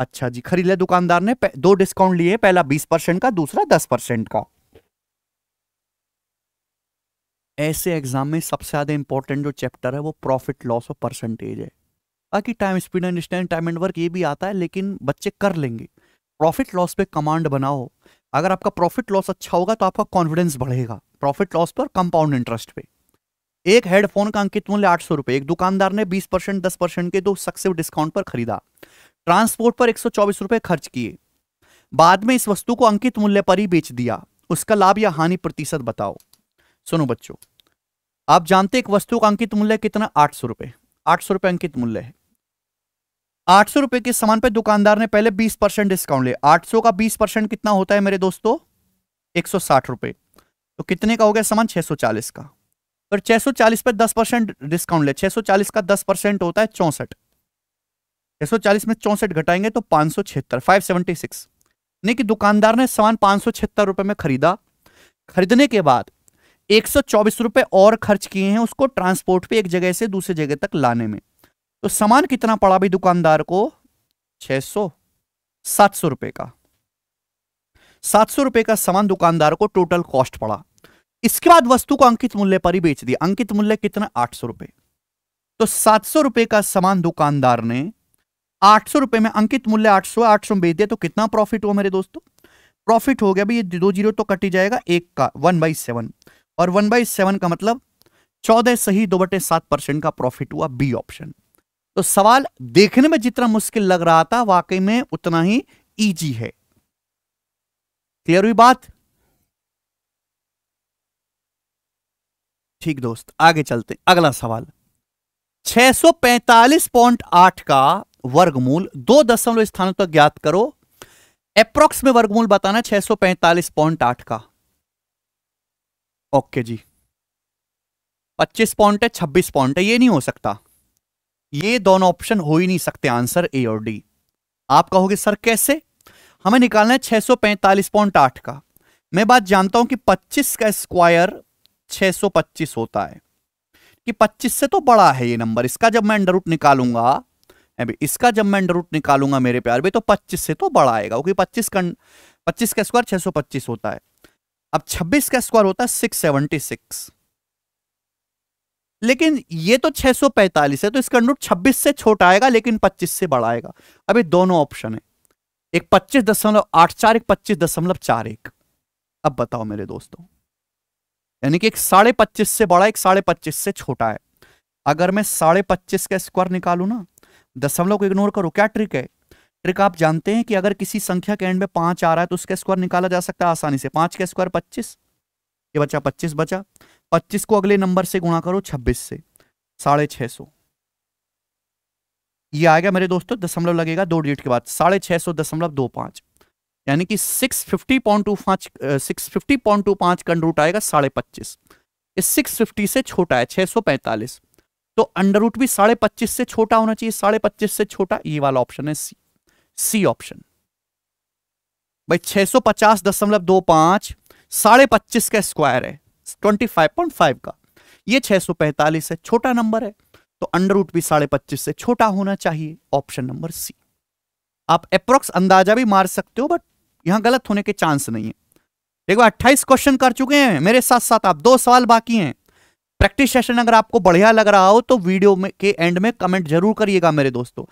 अच्छा जी खरीद लिया दुकानदार ने दो डिस्काउंट लिए पहला बीस परसेंट का दूसरा दस परसेंट का ऐसे एग्जाम में सबसे ज्यादा इंपॉर्टेंट जो चैप्टर है वो प्रॉफिट लॉस और परसेंटेज है बाकी टाइम स्पीड एंड स्टैंड टाइम एंड वर्क ये भी आता है लेकिन बच्चे कर लेंगे प्रॉफिट लॉस पे कमांड बनाओ अगर आपका प्रॉफिट लॉस अच्छा होगा तो आपका कॉन्फिडेंस बढ़ेगा प्रॉफिट लॉस पर कंपाउंड इंटरेस्ट पे एक हेडफोन का अंकित मूल्य आठ सौ रुपए एक दुकानदार ने बीस परसेंट दस परसेंट के दो सक्सेव डिस्काउंट पर खरीदा ट्रांसपोर्ट पर एक सौ चौबीस रुपए खर्च किए बाद में इस वस्तु को अंकित मूल्य पर ही बेच दिया उसका लाभ या हानि प्रतिशत बताओ सुनो बच्चों आप जानते एक वस्तु का अंकित मूल्य कितना आठ सौ रुपए आठ सौ रुपए अंकित मूल्य है आठ सौ रुपए के सामान पे दुकानदार ने पहले बीस परसेंट डिस्काउंट लिया आठ सौ का बीस परसेंट कितना होता है मेरे दोस्तों एक सौ साठ रुपए तो कितने का हो गया सामान छह सौ चालीस का फिर छह सौ चालीस पर दस परसेंट डिस्काउंट ले छह सौ चालीस का दस परसेंट होता है चौंसठ छह सौ चालीस में चौंसठ घटाएंगे तो पांच सौ छिहत्तर फाइव सेवेंटी सिक्स यानी कि दुकानदार ने सामान पांच सौ छिहत्तर रुपये में खरीदा खरीदने के बाद एक सौ चौबीस रुपये और खर्च किए हैं उसको ट्रांसपोर्ट पे एक जगह से दूसरी जगह तक लाने में तो सामान कितना पड़ा भाई दुकानदार को छह सौ सात सौ रुपए का सात सौ रुपए का सामान दुकानदार को टोटल कॉस्ट पड़ा इसके बाद वस्तु को अंकित मूल्य पर ही बेच दिया अंकित मूल्य कितना आठ सौ रुपए तो सात सौ रुपए का सामान दुकानदार ने आठ सौ रुपए में अंकित मूल्य आठ सौ आठ सौ में बेच दिया तो कितना प्रॉफिट हुआ मेरे दोस्तों प्रॉफिट हो गया भाई ये दो जीरो तो कट ही जाएगा एक का वन बाई सेवन और वन बाई सेवन का मतलब चौदह सही दो बटे सात परसेंट का प्रॉफिट हुआ बी ऑप्शन तो सवाल देखने में जितना मुश्किल लग रहा था वाकई में उतना ही ईजी है क्लियर हुई बात ठीक दोस्त आगे चलते अगला सवाल 645.8 का वर्गमूल दो दशमलव स्थानों तक तो ज्ञात करो एप्रोक्स में वर्गमूल बताना 645.8 का ओके जी 25 पॉइंट है 26 पॉइंट है ये नहीं हो सकता ये दोनों ऑप्शन हो ही नहीं सकते आंसर ए और डी आप कहोगे सर कैसे हमें निकालना है छह सौ पैंतालीस पॉइंट आठ का मैं बात जानता हूं कि 25 का स्क्वायर 625 होता है कि 25 से तो बड़ा है ये नंबर इसका जब मैं अंडर रूट निकालूंगा अभी इसका जब मैं अंडर रूट निकालूंगा मेरे प्यार भी तो 25 से तो बड़ा आएगा क्योंकि 25 का पच्चीस का स्क्वायर 625 होता है अब 26 का स्क्वायर होता है 676 लेकिन ये तो 645 है तो इसका नोट 26 से छोटा आएगा लेकिन 25 से बड़ा आएगा अभी दोनों ऑप्शन है एक पच्चीस दशमलव आठ चार एक पच्चीस दशमलव चार एक अब बताओ मेरे दोस्तों यानी कि एक साढ़े पच्चीस से बड़ा एक साढ़े पच्चीस से छोटा है अगर मैं साढ़े पच्चीस का स्क्वायर निकालू ना दशमलव को इग्नोर करो क्या ट्रिक है ट्रिक आप जानते हैं कि अगर किसी संख्या के एंड में पांच आ रहा है तो उसका स्क्वायर निकाला जा सकता है आसानी से पांच का स्क्वायर पच्चीस ये बचा पच्चीस बचा पच्चीस को अगले नंबर से गुणा करो छब्बीस से साढ़े छह सौ ये आएगा मेरे दोस्तों दशमलव लगेगा दो डिजिट के बाद साढ़े छह सौ दशमलव दो पांच यानी कि सिक्स फिफ्टी पॉइंट टू पांच सिक्स फिफ्टी पॉइंट टू पांच का रूट आएगा साढ़े पच्चीस इस सिक्स फिफ्टी से छोटा है छह सौ पैंतालीस तो अंडर रूट भी साढ़े पच्चीस से छोटा होना चाहिए साढ़े पच्चीस से छोटा ये वाला ऑप्शन है सी सी ऑप्शन भाई छह सौ पचास दशमलव दो पांच साढ़े पच्चीस का स्क्वायर है 25.5 का ये 645 है छोटा नंबर है तो अंडर रूट भी साढ़े पच्चीस से छोटा होना चाहिए ऑप्शन नंबर सी आप अप्रोक्स अंदाजा भी मार सकते हो बट यहां गलत होने के चांस नहीं है देखो अट्ठाईस क्वेश्चन कर चुके हैं मेरे साथ साथ आप दो सवाल बाकी हैं प्रैक्टिस सेशन अगर आपको बढ़िया लग रहा हो तो वीडियो में के एंड में कमेंट जरूर करिएगा मेरे दोस्तों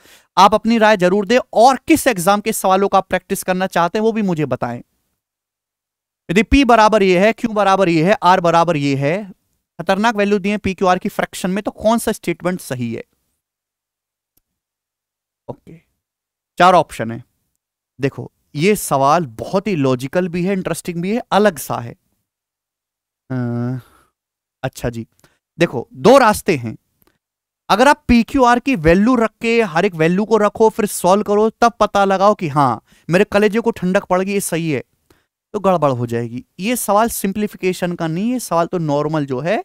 आप अपनी राय जरूर दें और किस एग्जाम के सवालों का प्रैक्टिस करना चाहते हैं वो भी मुझे बताएं यदि पी बराबर ये है क्यू बराबर ये है आर बराबर ये है खतरनाक वैल्यू दिए पी क्यू आर की फ्रैक्शन में तो कौन सा स्टेटमेंट सही है ओके चार ऑप्शन है देखो ये सवाल बहुत ही लॉजिकल भी है इंटरेस्टिंग भी है अलग सा है आ, अच्छा जी देखो दो रास्ते हैं अगर आप पी क्यू आर की वैल्यू रख के हर एक वैल्यू को रखो फिर सॉल्व करो तब पता लगाओ कि हाँ मेरे कलेजे को ठंडक पड़ गई ये सही है तो गड़बड़ हो जाएगी ये सवाल सिंप्लीफिकेशन का नहीं है सवाल तो नॉर्मल जो है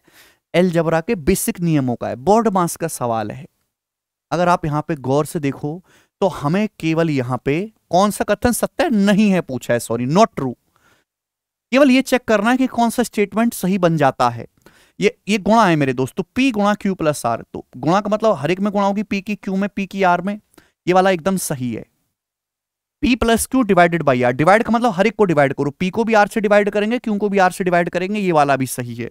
एलजबरा के बेसिक नियमों का है बोर्ड मास का सवाल है अगर आप यहां पे गौर से देखो तो हमें केवल यहां पे कौन सा कथन सत्य नहीं है पूछा है सॉरी नॉट ट्रू केवल ये चेक करना है कि कौन सा स्टेटमेंट सही बन जाता है ये ये गुणा है मेरे दोस्तों पी गुणा क्यू प्लस आर तो गुणा का मतलब हर एक में गुणा होगी पी की क्यू में पी की आर में ये वाला एकदम सही है P plus Q divided by R divide का मतलब हर एक को डिवाइड करो पी को भी आर से डिवाइड करेंगे क्यू को भी आर से डिवाइड करेंगे ये वाला भी सही है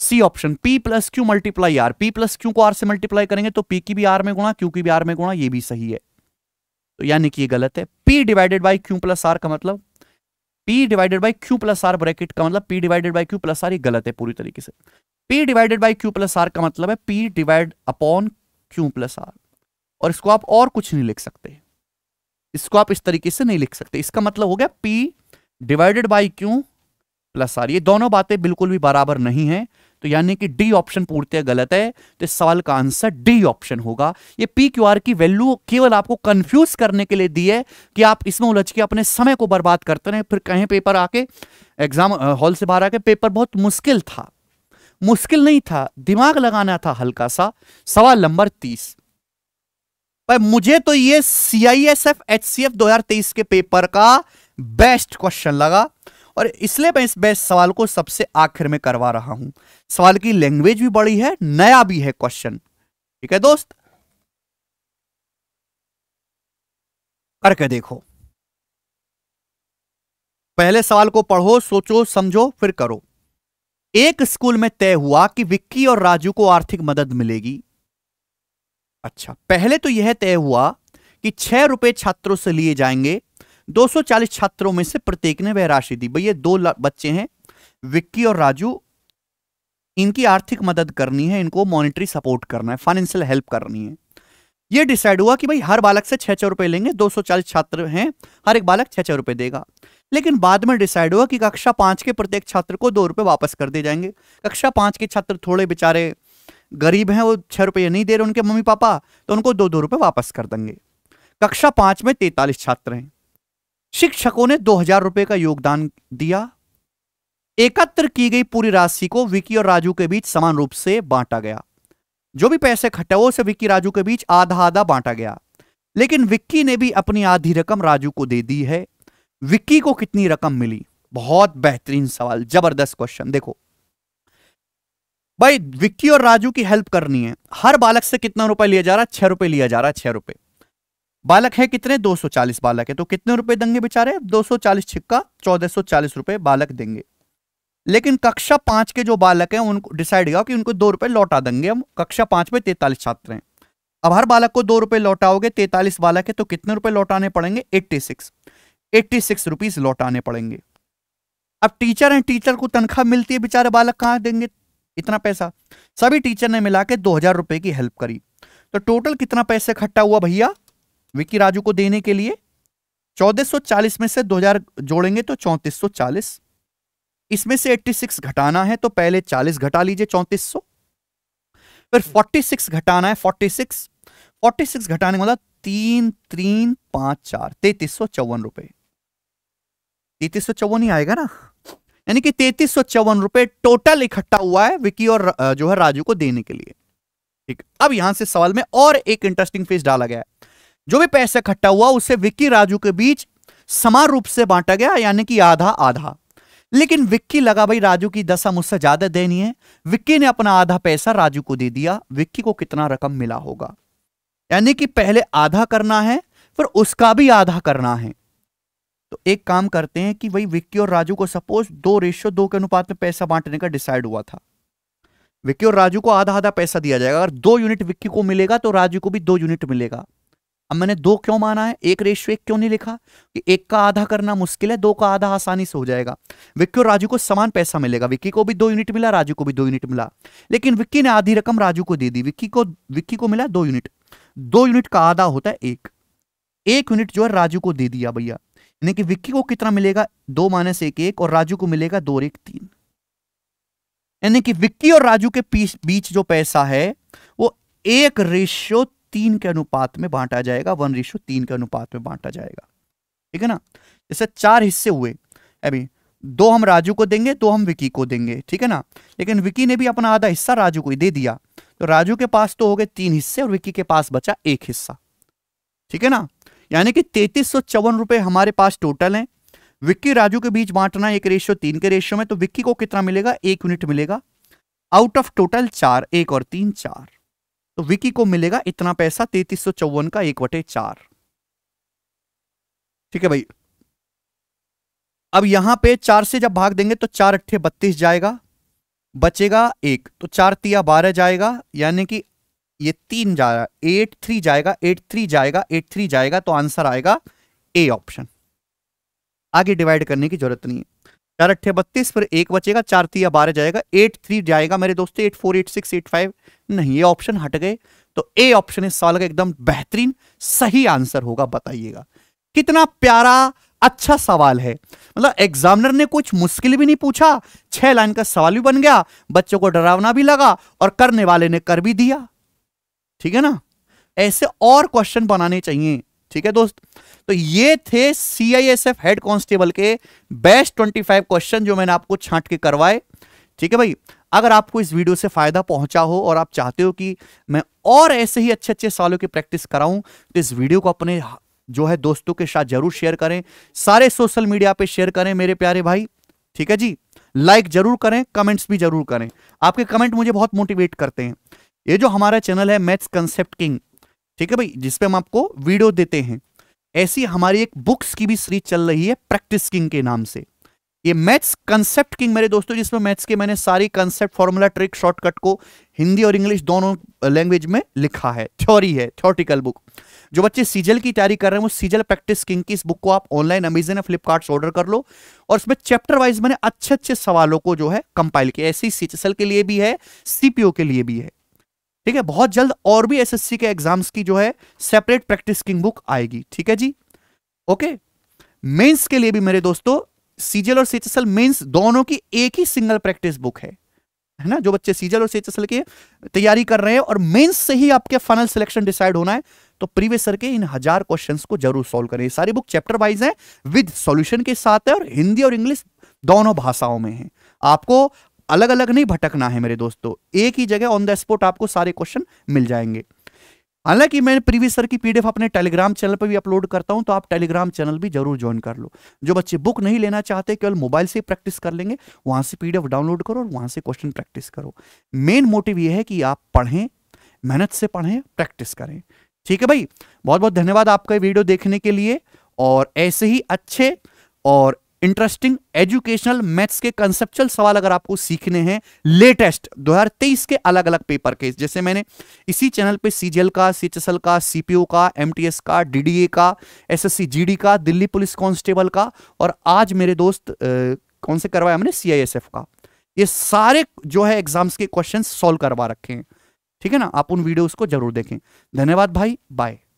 C option P plus Q multiply R P plus Q को आर से मल्टीप्लाई करेंगे तो पी की भी आर में गुणा क्यू की भी आर में गुणा ये भी सही है तो यानी कि ये गलत है P divided by Q plus R का मतलब P divided by Q plus R bracket का मतलब P divided by Q plus R ये गलत है पूरी तरीके से P divided by Q plus R का मतलब है P divide upon Q plus R और इसको आप और कुछ नहीं लिख सकते इसको आप इस तरीके से नहीं लिख सकते इसका मतलब हो गया P divided by Q plus R ये दोनों बातें बिल्कुल भी बराबर नहीं है तो यानी कि डी ऑप्शन पूर्णतः गलत है तो इस सवाल का आंसर डी ऑप्शन होगा ये पी क्यू आर की वैल्यू केवल आपको कंफ्यूज करने के लिए दी है कि आप इसमें उलझ के अपने समय को बर्बाद करते रहे फिर कहीं पेपर आके एग्जाम हॉल से बाहर आके पेपर बहुत मुश्किल था मुश्किल नहीं था दिमाग लगाना था हल्का सा सवाल नंबर तीस पर मुझे तो ये C I S F H C F दो हजार तेईस के पेपर का बेस्ट क्वेश्चन लगा और इसलिए मैं इस बेस्ट सवाल को सबसे आखिर में करवा रहा हूं सवाल की लैंग्वेज भी बड़ी है नया भी है क्वेश्चन ठीक है दोस्त करके देखो पहले सवाल को पढ़ो सोचो समझो फिर करो एक स्कूल में तय हुआ कि विक्की और राजू को आर्थिक मदद मिलेगी अच्छा पहले तो यह तय हुआ कि छह रुपए छात्रों से लिए जाएंगे 240 छात्रों में से प्रत्येक ने वह राशि दी भैया दो बच्चे हैं विक्की और राजू इनकी आर्थिक मदद करनी है इनको मॉनिटरी सपोर्ट करना है फाइनेंशियल हेल्प करनी है ये डिसाइड हुआ कि भाई हर बालक से छह छः रुपये लेंगे 240 छात्र हैं हर एक बालक छह छः देगा लेकिन बाद में डिसाइड हुआ कि कक्षा पांच के प्रत्येक छात्र को दो रुपए वापस कर दिए जाएंगे कक्षा पांच के छात्र थोड़े बेचारे गरीब हैं वो छः रुपये नहीं दे रहे उनके मम्मी पापा तो उनको दो दो रुपये वापस कर देंगे कक्षा पाँच में तैतालीस छात्र हैं शिक्षकों ने दो हजार रुपये का योगदान दिया एकत्र की गई पूरी राशि को विकी और राजू के बीच समान रूप से बांटा गया जो भी पैसे खटे वो से विक्की राजू के बीच आधा आधा बांटा गया लेकिन विक्की ने भी अपनी आधी रकम राजू को दे दी है विक्की को कितनी रकम मिली बहुत बेहतरीन सवाल जबरदस्त क्वेश्चन देखो भाई विक्की और राजू की हेल्प करनी है हर बालक से कितना रुपए लिया जा रहा है छह रुपए लिया जा रहा है छह रुपए बालक है कितने 240 बालक है तो कितने रुपए देंगे बेचारे 240 छिक्का 1440 रुपए बालक देंगे लेकिन कक्षा पांच के जो बालक हैं उनको डिसाइड किया कि उनको दो रुपए लौटा देंगे हम कक्षा पांच में तैतालीस छात्र हैं अब हर बालक को दो रुपए लौटाओगे तैतालीस बालक है तो कितने रुपए लौटाने पड़ेंगे eighty six eighty six rupees लौटाने पड़ेंगे अब टीचर हैं टीचर को तनख्वाह मिलती है बेचारे बालक कहाँ देंगे इतना पैसा सभी टीचर ने मिला के दो हजार रुपए की हेल्प करी तो टोटल कितना पैसा इकट्ठा हुआ भैया विक्की राजू को देने के लिए 1440 में से 2000 जोड़ेंगे तो 3440 इसमें से 86 घटाना है तो पहले 40 घटा लीजिए 3400 फिर 46 घटाना है 46 46 घटाने मतलब तीन तीन पांच चार तैतीस सौ चौवन रुपए तैतीस सौ चौवन ही आएगा ना यानी कि तैतीस सौ चौवन रुपए टोटल इकट्ठा हुआ है विकी और जो है राजू को देने के लिए ठीक अब यहां से सवाल में और एक इंटरेस्टिंग फेज डाला गया है जो भी पैसा इकट्ठा हुआ उसे विक्की राजू के बीच समान रूप से बांटा गया यानी कि आधा आधा लेकिन विक्की लगा भाई राजू की दशा मुझसे ज्यादा देनी है विक्की ने अपना आधा पैसा राजू को दे दिया विक्की को कितना रकम मिला होगा यानी कि पहले आधा करना है फिर उसका भी आधा करना है तो एक काम करते हैं कि वही विक्की और राजू को सपोज दो रेशियो दो के अनुपात में पैसा बांटने का डिसाइड हुआ था विक्की और राजू को आधा आधा पैसा दिया जाएगा अगर दो यूनिट विक्की को मिलेगा तो राजू को भी दो यूनिट मिलेगा अब मैंने दो क्यों माना है एक रेशियो एक क्यों नहीं लिखा कि एक का आधा करना मुश्किल है दो का आधा आसानी से हो जाएगा विक्की और राजू को समान पैसा मिलेगा विक्की को भी दो यूनिट मिला राजू को भी दो यूनिट मिला लेकिन विक्की ने आधी रकम राजू को दे दी विक्की को विक्की को मिला दो यूनिट दो यूनिट का आधा होता है एक एक यूनिट जो है राजू को दे दिया भैया यानी कि विक्की को कितना मिलेगा दो माइनस एक एक और राजू को मिलेगा दो एक तीन यानी कि विक्की और राजू के बीच जो पैसा है वो एक रेशियो तीन के अनुपात में बांटा जाएगा वन रेशियो तीन के अनुपात में बांटा जाएगा ठीक है ना जैसे चार हिस्से हुए अभी दो हम राजू को देंगे दो हम विकी को देंगे ठीक है ना लेकिन विकी ने भी अपना आधा हिस्सा राजू को ही दे दिया तो राजू के पास तो हो गए तीन हिस्से और विकी के पास बचा एक हिस्सा ठीक है ना यानी कि तैतीस सौ चौवन रुपए हमारे पास टोटल हैं विक्की राजू के बीच बांटना एक रेशियो तीन के रेशियो में तो विक्की को कितना मिलेगा एक यूनिट मिलेगा आउट ऑफ टोटल चार एक और तीन चार तो विक्की को मिलेगा इतना पैसा तैतीस सौ चौवन का एक वटे चार ठीक है भाई अब यहां पे चार से जब भाग देंगे तो चार अट्ठे बत्तीस जाएगा बचेगा एक तो चार तिया बारह जाएगा यानी कि ये तीन जा रहा है एट थ्री जाएगा एट थ्री जाएगा एट थ्री जाएगा तो आंसर आएगा ए ऑप्शन आगे डिवाइड करने की जरूरत नहीं है चार अट्ठे बत्तीस पर एक बचेगा चार तीन बारह जाएगा एट थ्री जाएगा मेरे दोस्त eight four eight six eight five नहीं ये ऑप्शन हट गए तो ए ऑप्शन इस सवाल का एकदम बेहतरीन सही आंसर होगा बताइएगा कितना प्यारा अच्छा सवाल है मतलब एग्जामिनर ने कुछ मुश्किल भी नहीं पूछा छह लाइन का सवाल भी बन गया बच्चों को डरावना भी लगा और करने वाले ने कर भी दिया ठीक है ना ऐसे और क्वेश्चन बनाने चाहिए ठीक है दोस्त तो ये थे C I S F head constable के बेस्ट ट्वेंटी फाइव क्वेश्चन जो मैंने आपको छांट के करवाए ठीक है भाई अगर आपको इस वीडियो से फायदा पहुंचा हो और आप चाहते हो कि मैं और ऐसे ही अच्छे अच्छे सालों की प्रैक्टिस कराऊं तो इस वीडियो को अपने जो है दोस्तों के साथ जरूर शेयर करें सारे सोशल मीडिया पे शेयर करें मेरे प्यारे भाई ठीक है जी लाइक जरूर करें कमेंट्स भी जरूर करें आपके कमेंट मुझे बहुत मोटिवेट करते हैं ये जो हमारा चैनल है मैथ्स कंसेप्ट किंग ठीक है भाई जिसपे हम आपको वीडियो देते हैं ऐसी हमारी एक बुक्स की भी सीरीज चल रही है प्रैक्टिस किंग के नाम से ये मैथ्स कंसेप्ट किंग मेरे दोस्तों जिसमें मैथ्स के मैंने सारी कंसेप्ट फॉर्मूला ट्रिक शॉर्टकट को हिंदी और इंग्लिश दोनों लैंग्वेज में लिखा है थ्योरी है थ्योरटिकल बुक जो बच्चे सीजल की तैयारी कर रहे हैं वो सीजल प्रैक्टिस किंग की इस बुक को आप ऑनलाइन अमेजन या फ्लिपकार्ट से ऑर्डर कर लो और इसमें चैप्टर वाइज मैंने अच्छे अच्छे सवालों को जो है कंपाइल किया ऐसी सीचल के लिए भी है सीपीओ के लिए भी है ठीक है बहुत जल्द और भी एसएससी के एग्जाम्स की जो है सेपरेट प्रैक्टिस किंग बुक आएगी ठीक है जी ओके मेंस के लिए भी मेरे दोस्तों सीजल और सीएचएसएल मेंस दोनों की एक ही सिंगल प्रैक्टिस बुक है है ना जो बच्चे सीजल और सीएचएसएल की तैयारी कर रहे हैं और मेन्स से ही आपके फाइनल सिलेक्शन डिसाइड होना है तो प्रीवियस सर के इन हजार क्वेश्चन को जरूर सोल्व करें सारी बुक चैप्टर वाइज है विद सोल्यूशन के साथ है और हिंदी और इंग्लिश दोनों भाषाओं में है आपको अलग अलग नहीं भटकना है मेरे दोस्तों एक ही जगह ऑन द स्पॉट आपको सारे क्वेश्चन मिल जाएंगे हालांकि मैं प्रीवियस सर की पीडीएफ अपने टेलीग्राम चैनल पर भी अपलोड करता हूं तो आप टेलीग्राम चैनल भी जरूर ज्वाइन कर लो जो बच्चे बुक नहीं लेना चाहते केवल मोबाइल से प्रैक्टिस कर लेंगे वहां से पीडीएफ डाउनलोड करो और वहां से क्वेश्चन प्रैक्टिस करो मेन मोटिव यह है कि आप पढ़ें मेहनत से पढ़ें प्रैक्टिस करें ठीक है भाई बहुत बहुत धन्यवाद आपका वीडियो देखने के लिए और ऐसे ही अच्छे और इंटरेस्टिंग एजुकेशनल मैथ्स के कंसेप्चुअल सवाल अगर आपको सीखने हैं लेटेस्ट 2023 के अलग अलग पेपर के जैसे मैंने इसी चैनल पे सीजीएल का सीएचएसएल का सीपीओ का एमटीएस का डीडीए का एसएससी जीडी का दिल्ली पुलिस कांस्टेबल का और आज मेरे दोस्त आ, कौन से करवाया हमने सीआईएसएफ का ये सारे जो है एग्जाम्स के क्वेश्चन सोल्व करवा रखे हैं ठीक है ना आप उन वीडियोज को जरूर देखें धन्यवाद भाई बाय